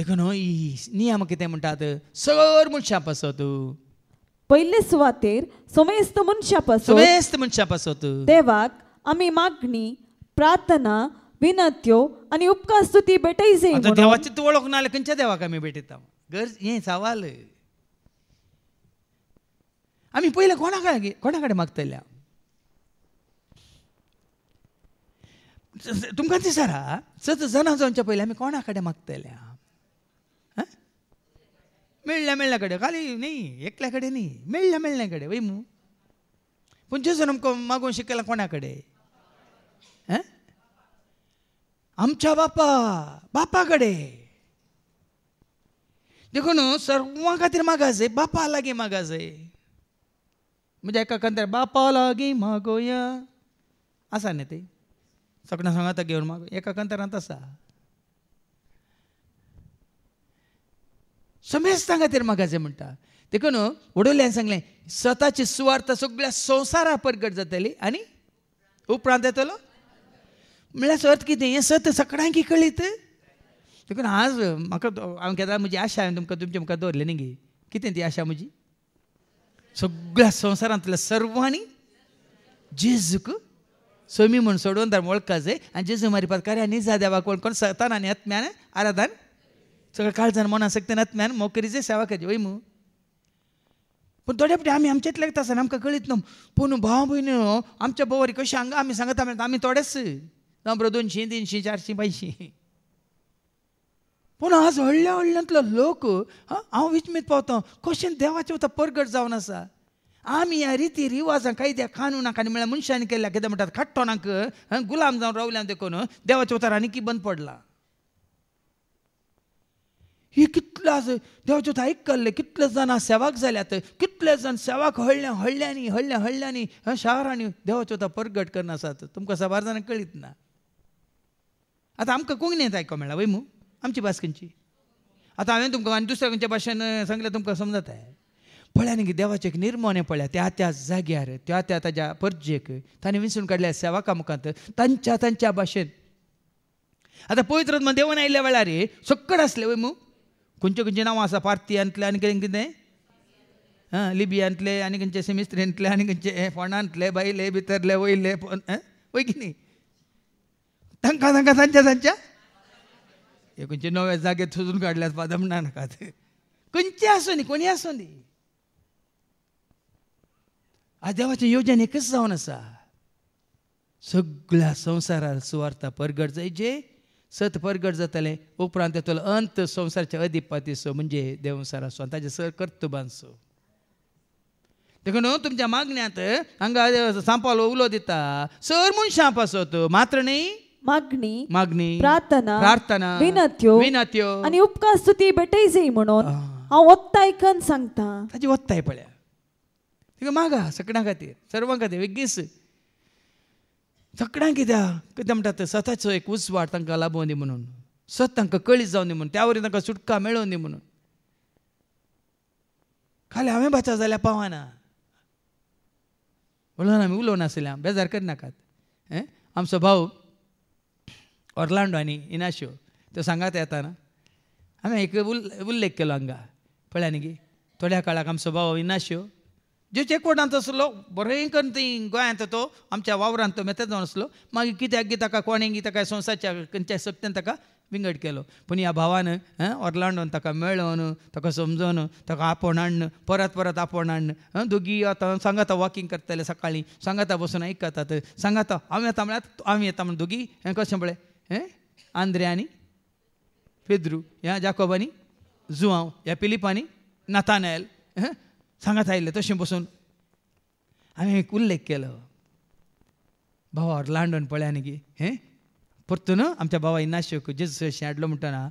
देखून हो नियम कितें म्हणटात सर मनशां पासत तूं पहिले सुवातेर समेस्त मनशापासून समेस्त मनशापासून देवाक आम्ही मागणी प्रार्थना विनंत्यो आणि उपकार स्तुती भेटायचे देवाची तू ओळख ना खंयच्या देवाक आमी भेटयता गरज हे सवाल आम्ही पहिले कोणा कोणाकडे कडेन मागतल्या तुमकां दिसरा सत जाणा जावच्या पयलीं आमी कोणा कडेन मागतल्या मिळल्या मिळण्याकडे खाली नाही एकल्याकडे नाही मेळल्या मिळण्याकडे वै मू पूण जेजून आमकां मागून शिकायला कोणाकडे आमच्या बापा बापाकडे देखो देखून सर्वां खातीर मागास बापा लागीं मागास म्हणजे एका कंतर बापा लागे मागोया आसा न्ही ते सगळ्या सांगता घेऊन मागो एका कंतरांत आसा समेज सांगा म्हाका मागाचे म्हणटा देखून हो? वडोल्यान सांगलें स्वताची सुवार्थ सगळ्या संवसारा परगट जातली आनी उपरांत येतलो म्हळ्यार सत कितें हें सत्य सगळ्यांक कळीत देखून आज म्हाका हांव घेता म्हजी आशा हांवें तुमकां तुमच्या मुखार दवरलें न्ही गे कितें ती आशा म्हजी सगळ्या संवसारांतल्या सर्वांनी जेजूक सोमी म्हूण सोडून धर्म वळखा जाय आनी जेजू मारी पात आनी निजा देवाक वळखून सतान आनी आत्म्यान आराधान सगळं काळजान नात सक्तेनातल्यान मोकरीचे सेवा करची वय मू पूण थोडे फावटी आमी आमचेच लेखता आसतना आमकां कळीत ना पूण भाव भयण आमच्या बोवारी कशी हांगा आमी सांगता म्हणटा आमी थोडेच ना बरं दोनशीं तिनशीं चारशीं पांचशीं पूण आज व्हडल्या व्हडल्यांतलो लोक हांव विचमीत पावता कशें देवाचें वता परगट जावन आसा आमी ह्या रिती रिवाजां कायद्या खानू नाका म्हळ्यार मनशांनी केल्या कितें म्हणटात खाट्टोणाक गुलाम जावन रावल्यान देखून देवाच्या उतार आनी की बंद पडला ही कितलो देवाचे थायक कल्ले कितले जाणां सेवाक झाल्यात कितले जण सेवाक हळल्या हळल्यानी हळल्या हळल्यानी ह्या शहरांनी देवाच्यो चोथा परगट करनासात तुमकां सभार जाणां कळीत ना आतां आमकां कोंकणींत आयको मेळ्ळा वय मू आमची भास खंयची आतां हांवें तुमकां आनी दुसऱ्या खंयच्या भाशेन सांगलें तुमकां समजताय पळ्या न्ही एक निर्मोणें पळया त्या त्या जाग्यार त्या त्या ताज्या परजेक ताणें विसरून काडल्या सेवाका कामकांत तांच्या तांच्या भाशेन आतां पवित्र देवन आयल्या वेळार सक्कड आसलें वय खंयचे खंयचे नांवां आसा पार्थियांतले आनी कितें कितें आं लिबियांतले आनी खंयचे सिमिस्त्रेंतले आनी खंयचे फोंडांतले बायले भितरले वयले वय की न्ही तांकां तांकां सांच्या सांच्या हे खंयचे नवे जागे सोदून काडल्यात पादमना नाका खंयचे आसूं न्ही कोणी आसूं न्ही आज देवाचें येवजण एकच जावन आसा सगळ्या संवसारार सुवार्थ परगट जायचे सतपरगट जातले उपरांत येतलो अंत संवसाराचे सो म्हणजे देंवसार आसूं आनी ताचे सर कर्तुबांचो देखून हो, तुमच्या मागण्यांत हांगा सांपालो उलो दिता सर म्हूण शाप तो मात्र न्ही मागणी मागणी प्रार्थना प्रार्थना विनत्यो विनत्यो आणि उपकार स्तुती भेटयची म्हणून हांव वत्ता कन सांगता ताजी वत्ताय पळया तिका मागा सगळ्यां खातीर सर्वां खातीर वेगळीच सगळ्यांक कित्याक कितें म्हणटा ते सदांचो एक उसवाड तांकां लाभोवं दी म्हणून सत तांकां कळीत जावं दी म्हणून त्या वरी तांकां सुटका मेळो दी म्हणून खाली हांवें बाचा जाल्यार पावना म्हणून आमी उलोवनासले बेजार करनाकात हें आमचो भाऊ ऑर्लांडो आनी इनाश्यो त्यो सांगात येताना हांवें एक उल्लेख केलो हांगा पळय न्ही की थोड्या काळाक आमचो भाव इनाश्यो जेचे कोण आसलो बरें ती गोंयांत तो आमच्या वावरांत तो मेथाद जावन आसलो मागीर कित्याक गी ताका गी ताका संवसाच्या खंयच्या शक्तीन ताका विंगड केलो पूण ह्या भावान ऑर्लांडोन ताका मेळोन ताका समजोन ताका आपोवन हाडन परत परत आपोण हाडन दोगी आतां सांगाता वॉकिंग करताले सकाळीं सांगाता बसून आयकतात सांगाता हांव येता म्हळ्यार आमी येता म्हण दोगी हें कशें म्हळें हें आंद्रे आनी फेद्रू ह्या जाकोबानी जुआंव ह्या पिलिपांनी नातानायल सांगत आयले तशें बसून हांवें एक उल्लेख केलो भावावर लांडून पळया न्ही हे परतून आमच्या भावा नाशिक जेजू अशें हाडलो म्हणताना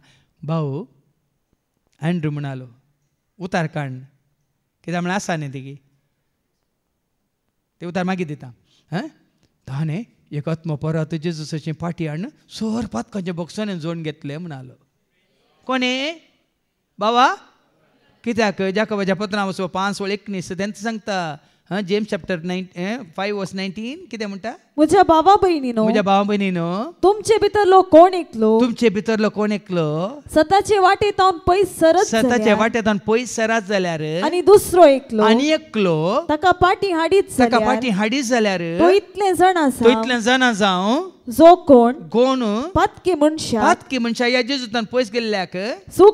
भाऊ अँड्रू म्हणालो उतार की त्यामुळे म्हण आसा न्ही की ते उतार मागीर दिता हां ताने एक आत्म परत जेजूसाचे पाटी हाडून सोर पातकांच्या बक्षाने जोडून घेतले म्हणालो कोणे बाबा कित्याक जाका म्हज्या पत्रां वचो पांच वळ एकनीस तेंच सांगता James chapter five verse nineteen कितें म्हणटा म्हज्या बाबा भयणीनो म्हज्या बाबा न्हू तुमचे भितरलो कोण एकलो तुमचे भितरलो कोण एकलो स्वताचे वाटेतावन पयस सरत स्वताचे वाटेतावन पयस सरत जाल्यार आनी दुसरो एकलो आनी एकलो ताका पाटी हाडीत ताका पाटी हाडीत जाल्यार तो इतले जाण आसा तो इतले जाण जावं जो कोण कोण पतके मनशा पतके मनशा या जेजूतान पयस गेल्ल्याक तो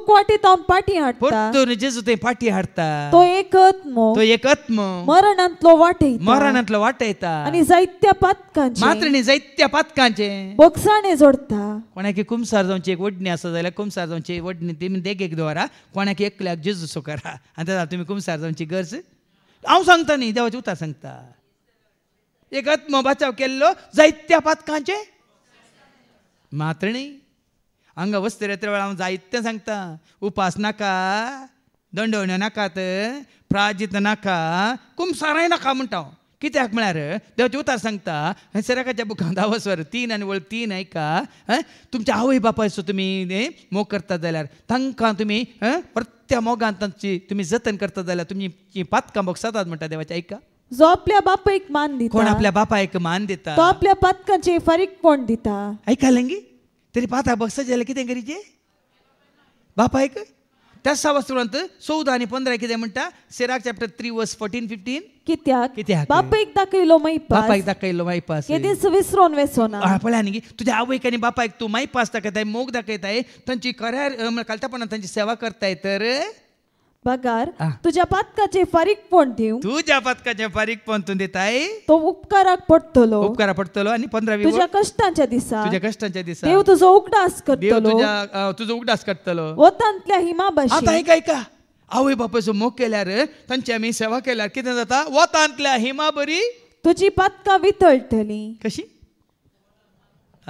पाटी हाडटा परतून जेजूते पाटी हाडटा तो एक आत्म तो एक आत्म मरणांतलो वाटयता मरणांतलो वाटयता आनी जायत्या पातकांचे ने जायत्या पातकांचे बोक्साणे जोडता कोणाके कुमसार जावंची एक वडणी असा जाल्यार कुमसार जावंची वडणी देख एक द्वारा कोणाके एकल्याक जेजू सो करा आनी तेन्ना तुमी कुमसार जावंची गरज हांव सांगता न्ही देवाचे उतार सांगता एकात्म बचाव केल्लो जायत्या पातकांचे मात्रणी हांगा वस्त्र येत्या वेळार हांव जायतें सांगता उपास नाका दंडवण्यो नाकात प्राजित नाका कुमसाराय नाका म्हणटा हांव कित्याक म्हळ्यार देवाचे उतार सांगता सेराकाच्या बुकां दावो तीन आनी वळ तीन आयका तुमच्या आवय बापायचो तुमी मोग करता जाल्यार तांकां तुमी परत्या मोगान तांची तुमी जतन करता जाल्यार तुमची पातकां बोगसतात म्हणटा देवाचे आयका जो आपल्या बापायक मान दिता कोण आपल्या बापायक मान दिता तो आपल्या पातकांचे फारीक कोण दिता ऐकालंगी तरी पाता बस जाल्यार कितें करीचे बापायक त्याच सावस्त्रंत चौदा आणि पंधरा कितें म्हणटा Sirach chapter three verse fourteen fifteen कित्याक कित्याक बापायक दाखयलो माईपास बापायक दाखयलो हे केदीच विसरून वेसोना पळया न्ही तुझ्या आवयक आनी बापायक तूं माईपास दाखयताय मोग दाखयताय तांची करार कालतापणान तांची सेवा करताय तर पातकाचे फारीक पण ठेव तुझ्या पातकाचे फारीक पण तू देत आहे तो उपकाराक पडतलो उपकारा पडतलो आणि पंधरा तुझ्या कष्टांच्या दिसा तुझ्या कष्टांच्या दिसा देव तुझो उगडास देव तुझा तुझो उगडास करतलो वतांतल्या हिमाबाशी आता हे काय का आवय बापायचो मोग केल्यार तांची आमी सेवा केल्यार कितें जाता वतांतल्या हिमा बरी तुझी पातकां वितळटली कशी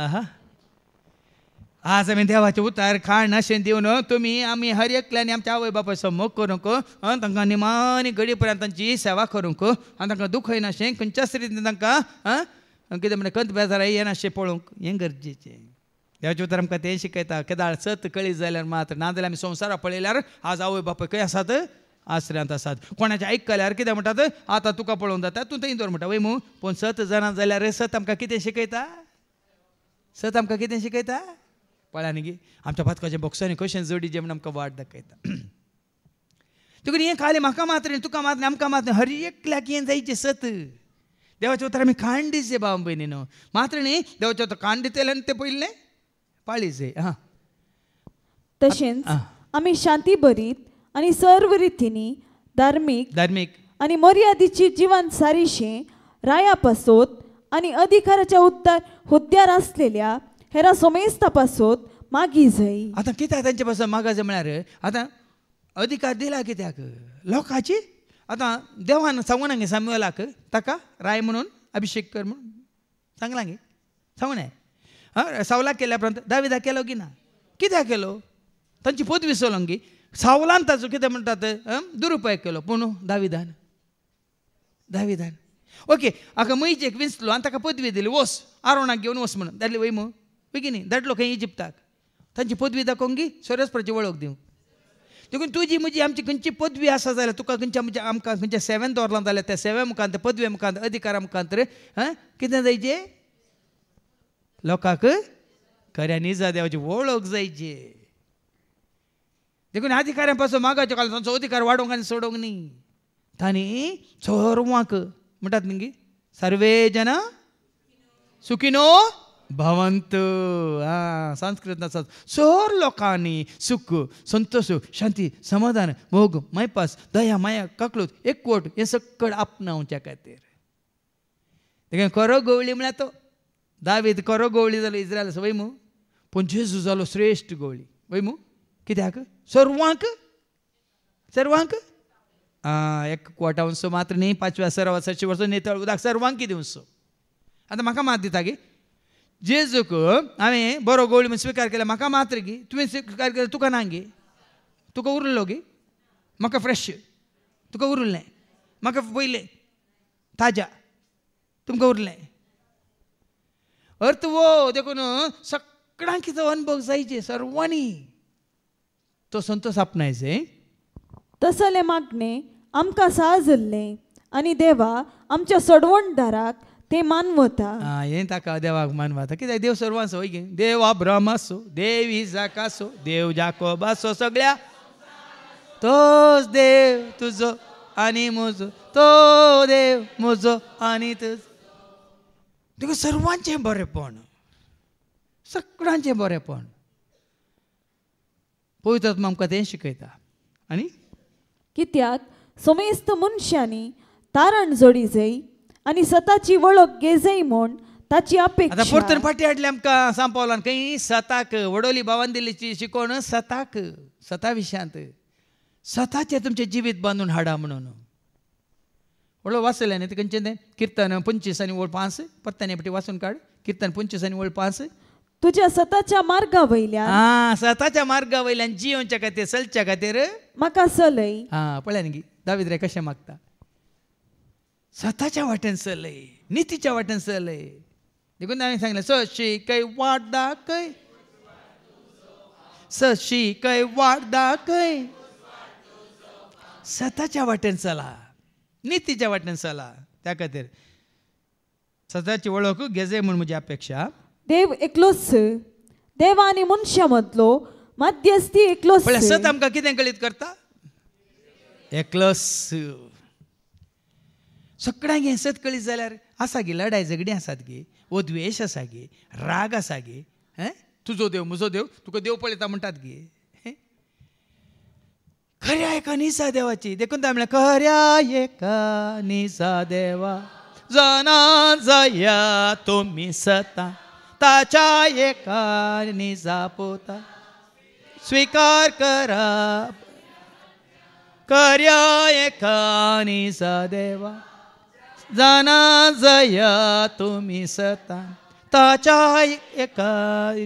आहा आज आम्ही देवाचे उतार खाण नशेन देऊन तुम्ही आम्ही हर एकल्याने आमच्या आवय बापाय समोग को आणि तांकां निमानी गडी पर्यंत तांची सेवा करूंक आणि तांकां दुखय नाशें खंयच्याच रितीन तांकां आं कितें म्हणटा कंत बेजार येनाशें नाशे पळोवंक हें गरजेचें देवाचे उतार आमकां तें शिकयता केदाळ सत कळी जाल्यार मात्र नाजाल्यार आमी संवसारा पळयल्यार आज आवय बापाय खंय आसात आश्रयांत आसात कोणाचें आयकल्यार कितें म्हणटात आतां तुका पळोवंक जाता तूं थंय दवर म्हणटा वय मू पूण सत जाणां जाल्यार सत आमकां कितें शिकयता सत आमकां कितें शिकयता पळ्या न्ही आमच्या भातकाच्या बॉक्सांनी क्वेश्चन जडी जेवण आमकां वाट दाखयता तुका हें खालें म्हाका मात न्ही तुका मात न्ही आमकां मात हर एकल्याक हें जायचें सत देवाच्या उतर आमी कांडीस जे भाव भयणी न्हू मात्र न्ही देवाच्या उतर कांडितेले ते पयलें पाळीस जाय हां तशेंच आमी शांती बरीत आनी सर्व रितीनी धार्मीक धार्मीक आनी मर्यादेची जीवन सारीशी राया पसोत आनी अधिकाराच्या उत्तर हुद्द्यार असलेल्या हेरा सोमेस तपासोत मागी जाई आतां आहे त्यांच्या पासून मागा जाय म्हळ्यार आतां अधिकार दिला कित्याक लोकाची आता देवान सांगूना गे सामुएलाक ताका राय म्हणून अभिषेक कर म्हणून सांगला गे सांगू नये सावलाक केल्या उपरांत दाविदाक केलो की ना कित्याक केलो तांची पोत विसरलो गे सावलान ताचो कितें म्हणटात दुरुपयोग केलो पूण दाविदान दाविदान ओके हाका मयचेक विंचलो आनी ताका पदवी दिली वस आरोणाक घेवन वस म्हणून जातली वय beginning. That look in Egypt. तांची पदवी दाखोवंगी सोरेस प्रची वळख दिवंक देखून तुजी म्हजी आमची खंयची पदवी आसा जाल्यार तुका खंयच्या म्हणजे आमकां खंयच्या सेवन दवरलां जाल्यार त्या सेवे मुखांत पदवे मुखांत अधिकारा मुखांत हां कितें जायचे लोकांक खऱ्यांनी जा देवाची वळख जायचे देखून अधिकाऱ्यां पासून मागाचे काल तांचो अधिकार वाडोवंक आनी सोडोवंक न्ही तांणी सर्वांक म्हणटात न्ही सर्वे जाणा सुखिनो भवंत संस्कृत सोर लोकांनी सुख संतोष शांती समाधान मोग मैपास दया माया ककलूत एकवट हे सक्कड आपणावच्या खातीर देखील करो गवळी म्हळ्यार तो दावीद करो गवळी जालो इज्रायल वय मू पूण जेजू जालो श्रेष्ठ गवळी वय कित्याक सर्वांक सर्वांक आं एक कोटा वचो मात्र न्ही पाचव्या सरा वर्साची वर्स नेताळ उदक सर्वांक कितें आतां म्हाका मात दिता गे जेजूक हांवें बरो गोळी म्हण स्विकार केला म्हाका मात्र गी तुवें स्विकार केला तुका ना गे तुका उरलो गे म्हाका फ्रेश तुका उरलें म्हाका पयलें ताज्या तुमकां उरलें अर्थ वो देखून सगळ्यांक कितें अनुभव जायचे सर्वांनी तो संतोष आपणायचे तसले मागणे आमकां साज उरलें आनी देवा आमच्या सडवणदाराक ते मानवता ಎಂತ देवाक देवाक मानवता देव देव होय गे देव अब्राम असो देवी जाकासो देव जाको असो सगळ्या तोच देव तुझो आणि म्हजो तो देव म्हजो आणि तुझ तुका सर्वांचें बरेंपण सगळ्यांचे बरेंपण पवित्र आमकां तें शिकयता आनी कित्याक समेस्त मनशांनी तारण जोडी जै आणि सताची वळख गेजय म्हूण ताची अपेक्षा आतां परतून फाटी हाडली आमकां सांपावलान खंय सताक वडोली बाबान दिल्लीची शिकोन सताक सता विशांत स्वताचे तुमचें जिवीत बांदून हाडा म्हणून वळो वाचलें न्ही खंयचे ते किर्तन पंचवीस आनी वळ पांच परतांनी पटी वाचून काड किर्तन पंचवीस आनी वळ पांच तुझ्या स्वतःच्या मार्गा वयल्या हा स्वतःच्या मार्गा वयल्यान जियोच्या खातीर चलच्या खातीर म्हाका चलय हा पळय न्ही दाविद्रे कशें मागता स्वतःच्या वाट्यान सरलंय नितीच्या वाट्यान सरलंय देखून सांगितलं स शी कै वाडदा कै शी कै वाडदा कै स्वतःच्या वाट्यान चला नितीच्या वाट्यान चला त्या खातीर स्वतःची ओळख गेजे म्हूण म्हजी अपेक्षा देव एकलोच देव आनी मनशा मधलो मध्यस्थी एकलोच स्वतः आमकां कितें कळीत करता एकलोच सगळ्यांक सत कळीत जाल्यार आसा गे लढाय झगडी आसात गे वो द्वेश आसा गे राग आसा गे तुजो देव म्हजो देव तुका देव पळयता म्हणटात गे खऱ्या एका निसा देवाची देखून ते म्हणल्यार खऱ्या एका निसा देवा जना जाया तुम्ही सता ताच्या एका निजा पोता स्वीकार करा कर्या एका निसा देवा जाना जया तुम्ही सता ताच्या एका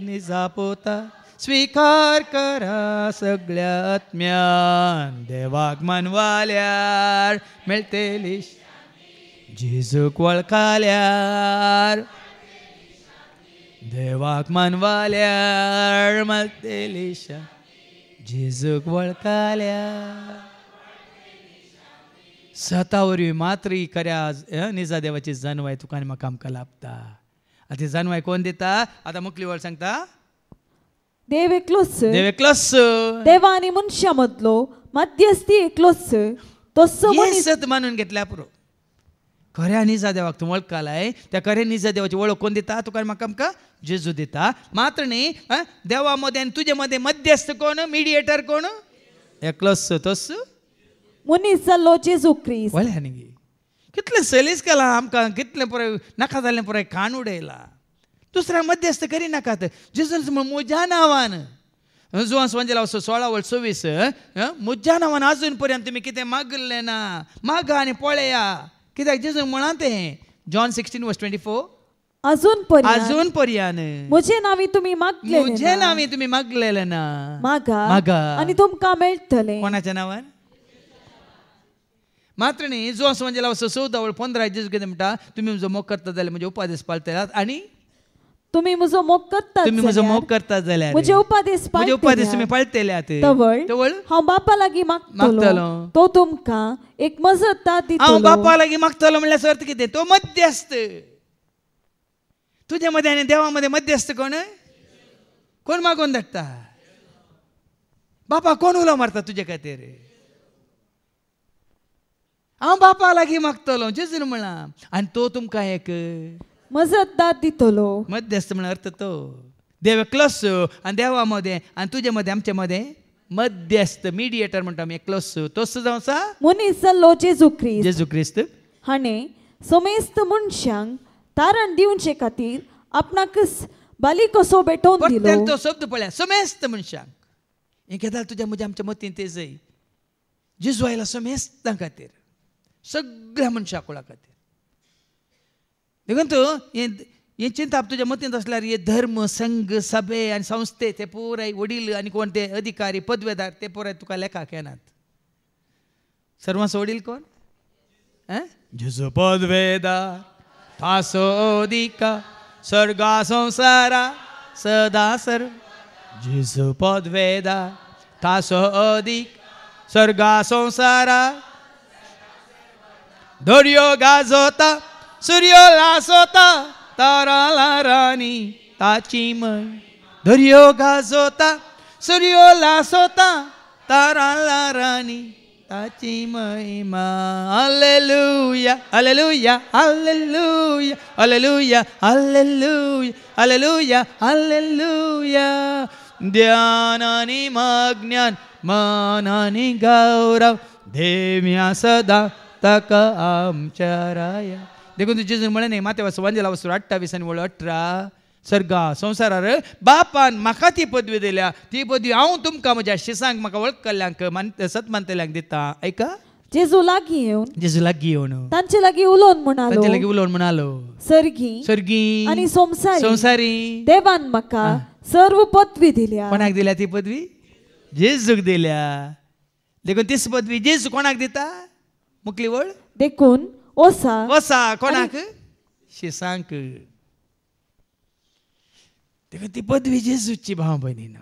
निजापोता स्वीकार करा सगळ्यात्म्यान आत्म्यान देवाक मानवाल्यार मेळटली जेजूक वळखाल्यार देवाक मानवाल्यार मेळटली जेजूक वळखाल्यार मात्री खऱ्या निजा देवाची વચ્ચે तुका તુકાનમાં કામ કલા आता ती जानवाय कोण देता आता मुकली वळ सांगता देव एकलोच देव एकलोच मनशा मनुष्यामधलो मध्यस्थी एकलोच तो सत मानून घेतल्या पुरो खऱ्या निजा देवाक तूं वळखलाय त्या खऱ्या निजा देवाची वळख कोण दिता तुका म्हाका आमकां जेजू दिता मात्र न्ही देवा मदें तुजे मध्ये मध्यस्थ कोण मिडिएटर कोण एकलोच तस మునిసల్లో जाल्लो క్రీస్ ಒಳ್ಳೆಯನಿಗೆ कितले सलीस केला आमकां कितले पुराय नाका जाल्लें पुराय खाण उडयला दुसऱ्यांक मध्यस्थ करी नाकात जेजस म्हण म्हज्या नांवान जुवा स्वांजेल सोळा वर्स सव्वीस म्हज्या नांवान आजून पर्यंत तुमी कितें मागिल्लें ना मागा आनी पळया कित्याक जेजस म्हणा तें John sixteen verse twenty four अजून अजून पर्यान म्हजे नावी तुम्ही मागले म्हजे नावी तुम्ही मागलेले ना मागा मागा आणि तुमकां मेळटले कोणाच्या नांवान मात्र न्ही जो असं म्हणजे लाव ससो दवळ पंदरा दीस कितें म्हणटा तुमी म्हजो मोग करता जाल्यार म्हणजे उपादेश पाळतल्यात आणि तुम्ही म्हजो मोग करता तुम्ही म्हजो मोग करता जाल्यार म्हणजे उपादेश म्हणजे उपादेश तुम्ही पाळतल्यात तवळ तवळ हांव बापा लागीं मागतलो तो तुमका एक मजता दितलो बापा लागीं मागतलो म्हणल्यार अर्थ कितें तो मध्यस्थ तुझ्या मध्ये आणि देवामध्ये मध्यस्थ कोण कोण मागून धाडटा बापा कोण उलो मारता ते रे हांव बापा लागीं मागतलो जेजून म्हणला आनी तो तुमकां एक मजतदार दितलो मध्यस्थ म्हण अर्थ तो देव क्लस आनी देवा मदें आनी तुजे मदें आमचे मदें मध्यस्थ मिडियेटर म्हणटा आमी एकलोसो तोस जावं आसा मनीस जाल्लो जेजू क्रिस्त जेजू क्रिस्त हाणें सोमेस्त मनशांक तारण दिवचे खातीर आपणाकच बाली कसो भेटोवन दिलो तो शब्द पळया सोमेस्त मनशांक हें घेताल तुज्या म्हज्या आमच्या मतीन तेजय जय जेजू आयला सोमेस्तां खातीर सगळ्या मनशाक कुळाखातीर देखून तूं हें हें चिंताप तुज्या मतींत आसल्यार हे धर्म संघ सभे आनी संस्थे ते पुराय वडील आनी कोण ते अधिकारी पदवेदार ते पुराय तुका लेखाक येनात सर्वस वडील कोण झुजो पदवेदार फासो अधिका सर्गा संसारा सदा सर्व झुजो पदवेदार थासो अधिक स्वर्गा संसारा धर्यो गाजोता सूर्यो लासोता ताराला राणी ताची मय धर्यो गाजोता सूर्यो लासोता ताराला राणी ताची महिमा अलेलुया अलेलुया अलेलुया अलेलुया अलेलुया अलेलुया अलेलुया ध्यानाने मग मनाने गौरव देव्या सदा तक आमच्या राया देखून तुझे जमळे नाही माते वसवांजेला वसूर अठ्ठावीस आणि वळ अठरा सर्गा संवसारार बापान म्हाका ती पदवी दिल्या ती पदवी हांव तुमकां म्हज्या शिसांक म्हाका वळखल्ल्यांक मान सतमानतल्यांक दिता ऐका जेजू लागी येऊन जेजू लागी येवन तांचे लागीं उलोवन म्हणालो तांचे लागीं उलोवन म्हणालो सर्गी सर्गी आणि संसारी संसारी देवान म्हाका सर्व पदवी दिल्या कोणाक दिल्या ती पदवी जेजूक दिल्या देखून तीच पदवी जेजू कोणाक दिता ಮುಕ್ಲಿವಳ್ देखून ओसा ओसा कोणाक शिसांक देखा ती पदवीची सुची भाव भयणीन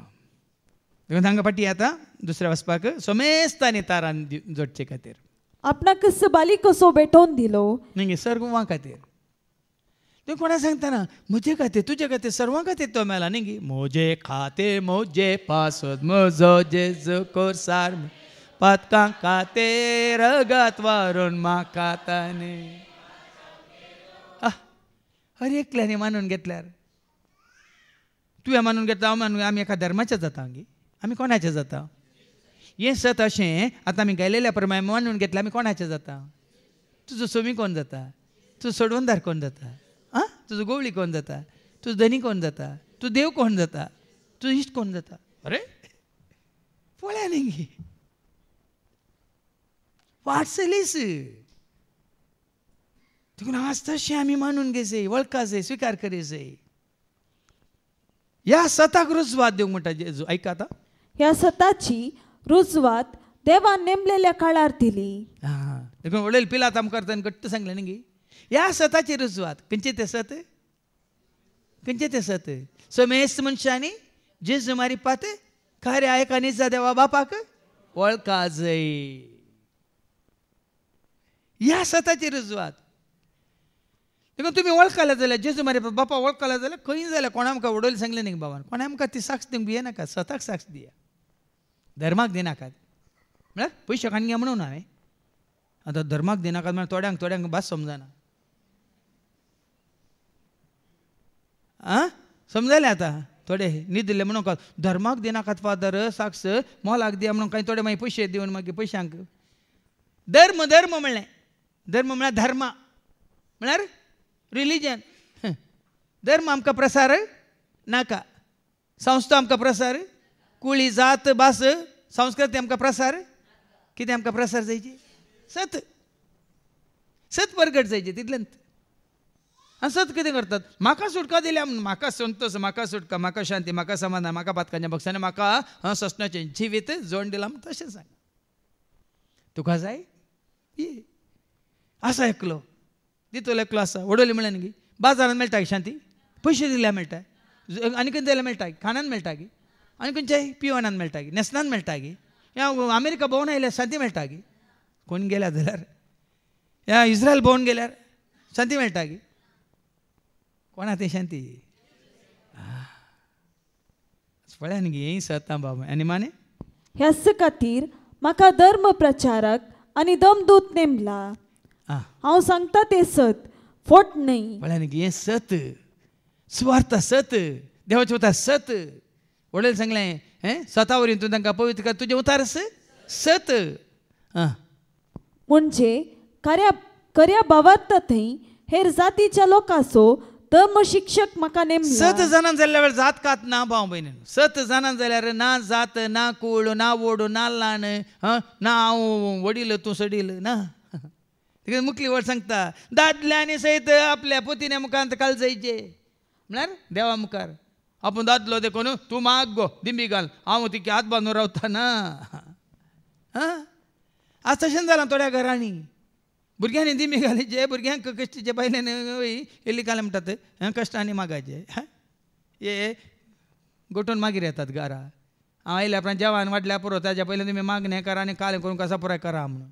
देखून तांकां फाटी आता दुसऱ्या वचपाक सोमेस्त तारान जोडचे खातीर आपणाक बाली कसो भेटोवन दिलो न्ही सर्वां खातीर ते कोणा सांगताना म्हजे खातीर तुझे खातीर सर्वां खातीर तो मेला न्ही मोजे खाते मोजे पासोद मोजो जेजो सार पातकां काते रगत वारून म्हाका आ हर एकल्याने मानून घेतल्यार तुवें मानून घेतला हांव मानून आमी एका धर्माचे जाता आमगे आमी कोणाचे जाता हें सत अशें आतां आमी गेलेल्या प्रमाणे मानून घेतलें आमी कोणाचे जाता तुजो सोमी कोण जाता तुजो सोडवणदार कोण जाता आं तुजो गोवळी कोण जाता तुजो धनी कोण जाता तूं देव कोण जाता तुजो इश्ट कोण जाता अरे पळया न्ही વાત્સલ્ય તখন आम्ही मानून આમી માનून घेजे वळकाजे स्वीकार करेजे या सताक रुजवात देऊ म्हणटा जेजू ऐका आता या सताची रुजवात देवा नेमलेल्या काळार दिली हा वडील पिला तम करताना घट्ट सांगले न्ही गी ह्या सताची रुजवात खंचे ते सत खंचे ते सत समेस मनशांनी जेजू मारी पात खऱ्या आयकांनी निजा देवा बापाक वळखा जाई या स्वतःची रुजवात देखून तुमी ओळखायला जाल्यार जेजू मारे बापा ओळखायला जाल्यार खंय जाल्यार कोणा आमकां उडोवन सांगलें न्ही बाबा कोणा आमकां ती साक्ष दिवंक नाका स्वताक साक्ष दिया धर्माक दिनाकात म्हळ्यार पयशे घे म्हणून हांवें आतां धर्माक दिनाकात म्हळ्यार थोड्यांक थोड्यांक भास समजना आं समजालें आतां थोडे न्हिदले म्हणून धर्माक दिनाकात फादर साक्ष मोलाक दिया म्हणून कांय थोडे मागीर पयशे दिवन मागीर पयशांक धर्म धर्म म्हणलें धर्म म्हणजे धर्म म्हणजे रिलीजन धर्म आमका प्रसार नाका संस्था आमकां प्रसार कुळी जात भास संस्कृती आमकां प्रसार किती आमकां प्रसार जायची सत सत परगट जायची तितलेंच हा सत कितें करतात माका सुटका दिल्या माका संतोष माका सुटका माका शांती माका समाधान माका पातकांच्या पक्षाने म्हाका सस्नाचें जिवीत जोड दिलां तशें सांग तुका जाय ये आसा एकलो दितलो एकलो आसा वडोली म्हणल्यार बाजारात बाजारान मेळटा शांती पयशे दिल्यार मेळटा आणि खंय जाल्यार मेळटा खाणान मेळटा गी आणि खंयच्याय पिवनान मेळटा गी नेसनान मेळटा गी या अमेरिका भोंवून आयल्या शांती मेळटा गी कोण गेल्या जाल्यार या इस्रायल भोंवून गेल्यार शांती मेळटा गी कोणा ते शांती पळया न्ही हे बाबा आनी माने ह्याच खातीर म्हाका धर्म प्रचारक आणि दमदूत नेमला हांव सांगता तें सत फोट न्हय म्हळ्यार हें सत स्वार्थ सत देवाचें उतार सत व्हडलें सांगलें हें स्वता वरीन तूं तांकां पवित्र तुझे उतार सत आं म्हणजे खऱ्या खऱ्या भावात थंय हेर जातीच्या लोकांचो धर्म शिक्षक म्हाका नेम सत जाणां जाल्ल्या वेळार जात कात ना भाव भयण सत जाणां जाल्यार ना जात ना कूळ ना ओड ना लाण ना हांव वडील तूं सडील ना मुकली मुकलीवर सांगता दादल्याने सहित आपल्या पोतीने मुखांत काल जायचे म्हणार देवा मुखार आपण दादलो ते कोण तू माग गो दिंबी घाल हांव तिके हात बांधून रावता ना हा आज तशें जालां थोड्या घरांनी भुरग्यांनी दिमी घालीचे भुरग्यांक कश्टीचे बायलेन येल्ली काले म्हणटात कश्टांनी मागायचे हे गोठून मागीर येतात घरा हांव आयल्या उपरांत जेवण वाटल्या पुरो ताज्या पयलीं तुमी मागणें करा आनी काल करून कसा पुराय करा म्हणून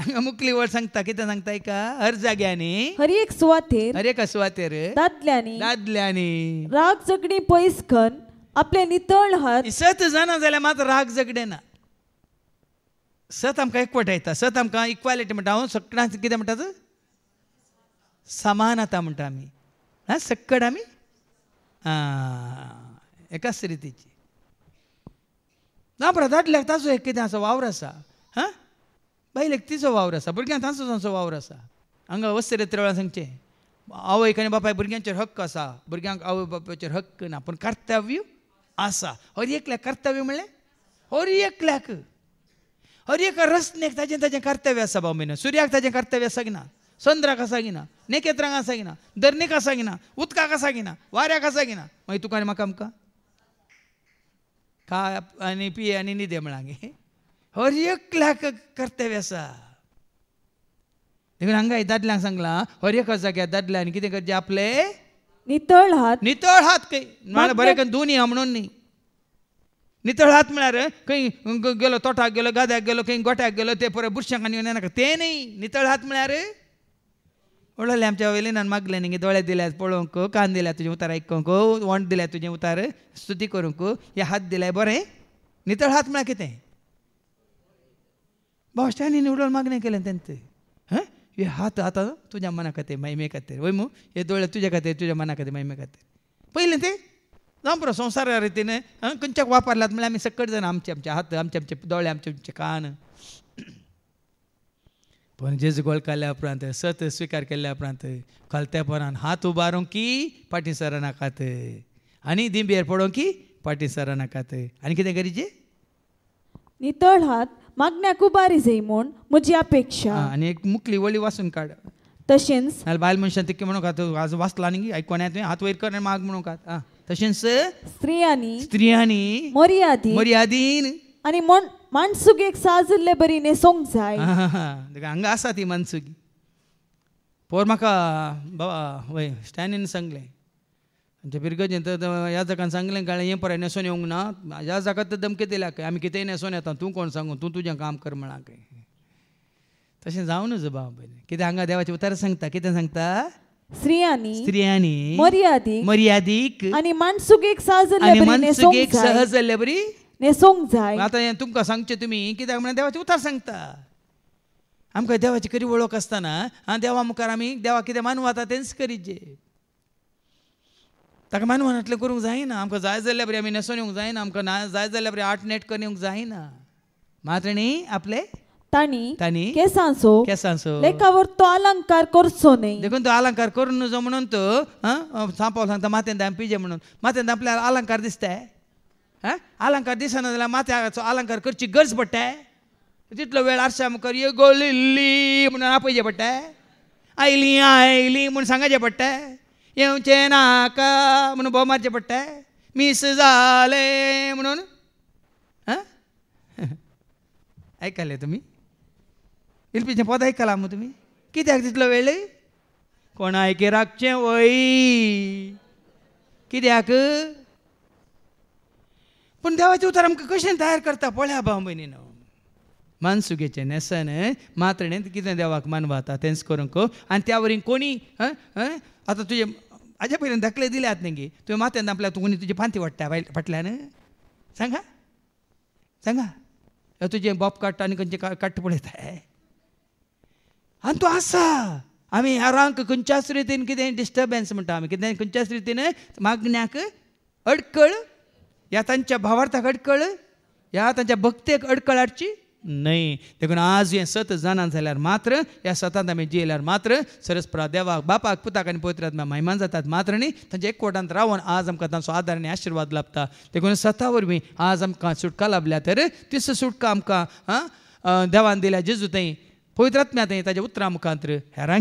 मुकली व्हड सांगता किती सांगता एका हर जाग्याने हर एक सुवातेर हर एक सुवातेर दादल्यानी दादल्यानी राग जगणी पयस खन आपले नितळ हात सत जाणा जाल्यार मात्र राग जगडे ना सत आमकां एकवट येता सत आमकां इक्वालिटी म्हणटा हांव किती कितें म्हणटात समानता म्हणटा आमी हा सक्कड आमी आ एकाच रितीची ना बरं दादल्याक ताचो एक कितें आसा वावर आसा हां बायलेक वावर आसा भुरग्यांक तांचो तांचो वावर आसा हांगा अवस्थेर येता वेळार सांगचें आवयक आनी बापाय भुरग्यांचेर हक्क आसा भुरग्यांक आवय बापायचेर हक्क ना पूण कर्तव्य आसा हर एकल्याक कर्तव्य म्हणलें हर एकल्याक हर एक रस्नेक ताजें ताजें कर्तव्य आसा भाव म्हयनो सुर्याक ताजें कर्तव्य आसा की ना चंद्राक आसा की ना नेकेत्रांक आसा की ना धरणीक आसा की ना उदकाक आसा की ना वाऱ्याक आसा की ना मागीर तुका आनी म्हाका आमकां खा आनी पिये आनी न्हिदे गे हर लाख कर्तव्य आसा देखून हांगा दादल्यांक सांगला हर एक जाग्यार दादल्यान कितें करचें आपले नितळ हात नितळ हात खंय म्हळ्यार बरें करून दोन्ही म्हणून न्ही नितळ हात म्हळ्यार खंय गेलो तोटाक गेलो गाद्याक गेलो खंय गोट्याक गेलो ते परत बुरशांक आनी नाका ते न्ही नितळ हात म्हळ्यार वडले आमच्या वेलिनान मागले न्ही दोळे दिल्यात पळोवंक कान दिल्या तुजें उतार आयकूंक वोंट दिल्या तुजें उतार स्तुती करूंक हे हात दिलाय बरें नितळ हात म्हळ्यार कितें బాస్టాన్ని ఎవడో మాకు केल्यानंतर हां हे हात आता तुझ्या मना खाते महिमे खातीर मू हे दोळे तुझ्या खातीर तुझ्या मना खातीर महिमे खातीर पहिले ते जावं पुरो संसार रितीने खंयच्याक वापरलात म्हणजे आम्ही सकट जाण आमचे आमचे हात आमचे आमचे दोळे आमचे आमचे कान पणजेच गोळकाल्या उपरांत सत स्वीकार केल्या उपरांत खलतेपणान हात उबारूंक की पाटी सरना नाकात आनी दिंबेर पडोंक की पाटी सरना नाकात आनी कितें गरजे नितळ हात मागण्याक कुबारी जाय म्हण म्हजी अपेक्षा आनी एक मुकली वळी वाचून काड तशेंच बायल मनशान तिके म्हणूंक आतां आज वाचला न्ही आयकोण्या तुवें हात वयर कर माग म्हणू आं ah, तशेंच स्त्रियांनी स्त्रियांनी मर्यादी मर्यादीन आनी म्हण मानसुगेक साजिल्ले ने सोंग जाय हांगा ah, ah, आसा ती मानसुगी पोर म्हाका बाबा वय स्टॅनीन सांगलें ते तर ह्या जगान सांगलें काळें हें पराय नेसून येवंक ना ह्या जगात तर धमकी दिल्या काय आमी कितेंय नेसून येता तूं कोण सांगू तूं तुजें काम कर म्हणा काय तशें जावनूच बाब कितें हांगा देवाचे उतार सांगता कितें सांगता स्त्रियांनी स्त्रियांनी मर्यादीक मर्यादीक आनी मानसुगेक सहज आनी सहज जाल्ल्या बरी नेसूंक जाय आतां हें तुमकां सांगचें तुमी कित्याक म्हणून देवाचे उतार सांगता आमकां देवाची करी वळख आसतना देवा मुखार आमी देवा कितें मानवाता तेंच करीत जे ताका मान म्हटलें करूंक जायना आमकां जाय जाल्यार बरी आमी न्हेसोन येवंक जायना आमकां ना जाय जाल्यार बरी आठ नेट करून येवंक जायना मातणी न्ही आपले तानी तानी केसांसो केसांसो लेखावर तो अलंकार करसो न्ही देखून तो अलंकार करून नजो म्हणून तो सांपाव सांगता माथ्यान दाम पिजे म्हणून माथ्यान आपल्याला अलंकार दिसताय हां अलंकार दिसना जाल्यार माथ्याचो अलंकार करची गरज पडटाय तितलो वेळ आरशा मुखार ये गोलिल्ली म्हणून आपयचें पडटाय आयली आयली म्हणून सांगाचें पडटाय येवचे नाका म्हणून बोमारचे मारचे पडटाय मिस झाले म्हणून हां आयकले तुमी इल्पीचे पद आयकला तुम्ही तुमी कित्याक तितलो वेळ कोणा आयके राखचें वय कित्याक पूण देवाचें उतर आमकां कशें तयार करता पळया भाव भयणी न्हू मानसुगेचें नेसन मात्रणेंत कितें देवाक मानवाता तेंच करूंक आनी त्या वरीं कोणी आतां तुजें हाज्या पयलीं धकले दिल्यात नेगी तुवें माथ्यान आपल्याक तुकोनी तुजी फांती वाडटा फाटल्यान सांगा सांगा तुजे बॉब काडटा आनी खंयचे काडटा पळयताय आनी तू आसा आमी हरांक खंयच्याच रितीन कितें डिस्टर्बन्स म्हणटा आमी कितें खंयच्याच रितीन मागण्याक अडकळ या तांच्या भावार्थाक अडकळ या तांच्या भक्तेक अडकळ हाडची न्हय देखून आज हे सत जाणान जाल्यार मात्र ह्या सतांत आमी जियेल्यार मात्र सरस्परा देवाक बापाक पुताक आनी पवित्रात महिमान जातात मात्र न्ही तांच्या एकवटांत रावन आज आमकां तांचो आदार आनी आशिर्वाद लाभता देखून सता वरवीं आज आमकां सुटका लाभल्या तर तिस सुटका आमकां देवान दिल्या जेजू थंय पवित्रात्म्यात रत्ना ते ताज्या उतरा मुखात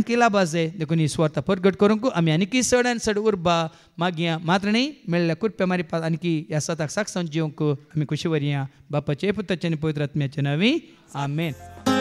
केला बाजे देखून ही स्वार्थ परगट करूंक आम्ही आणखी चढ आणि चढ उर्बा मात्रणी मेळल्या कुरप्या आणखी या स्वतः साक्ष जिवंक आम्ही कुशीवरचे पुत्र आणि पवित्रात्म्याचे नवी आमेन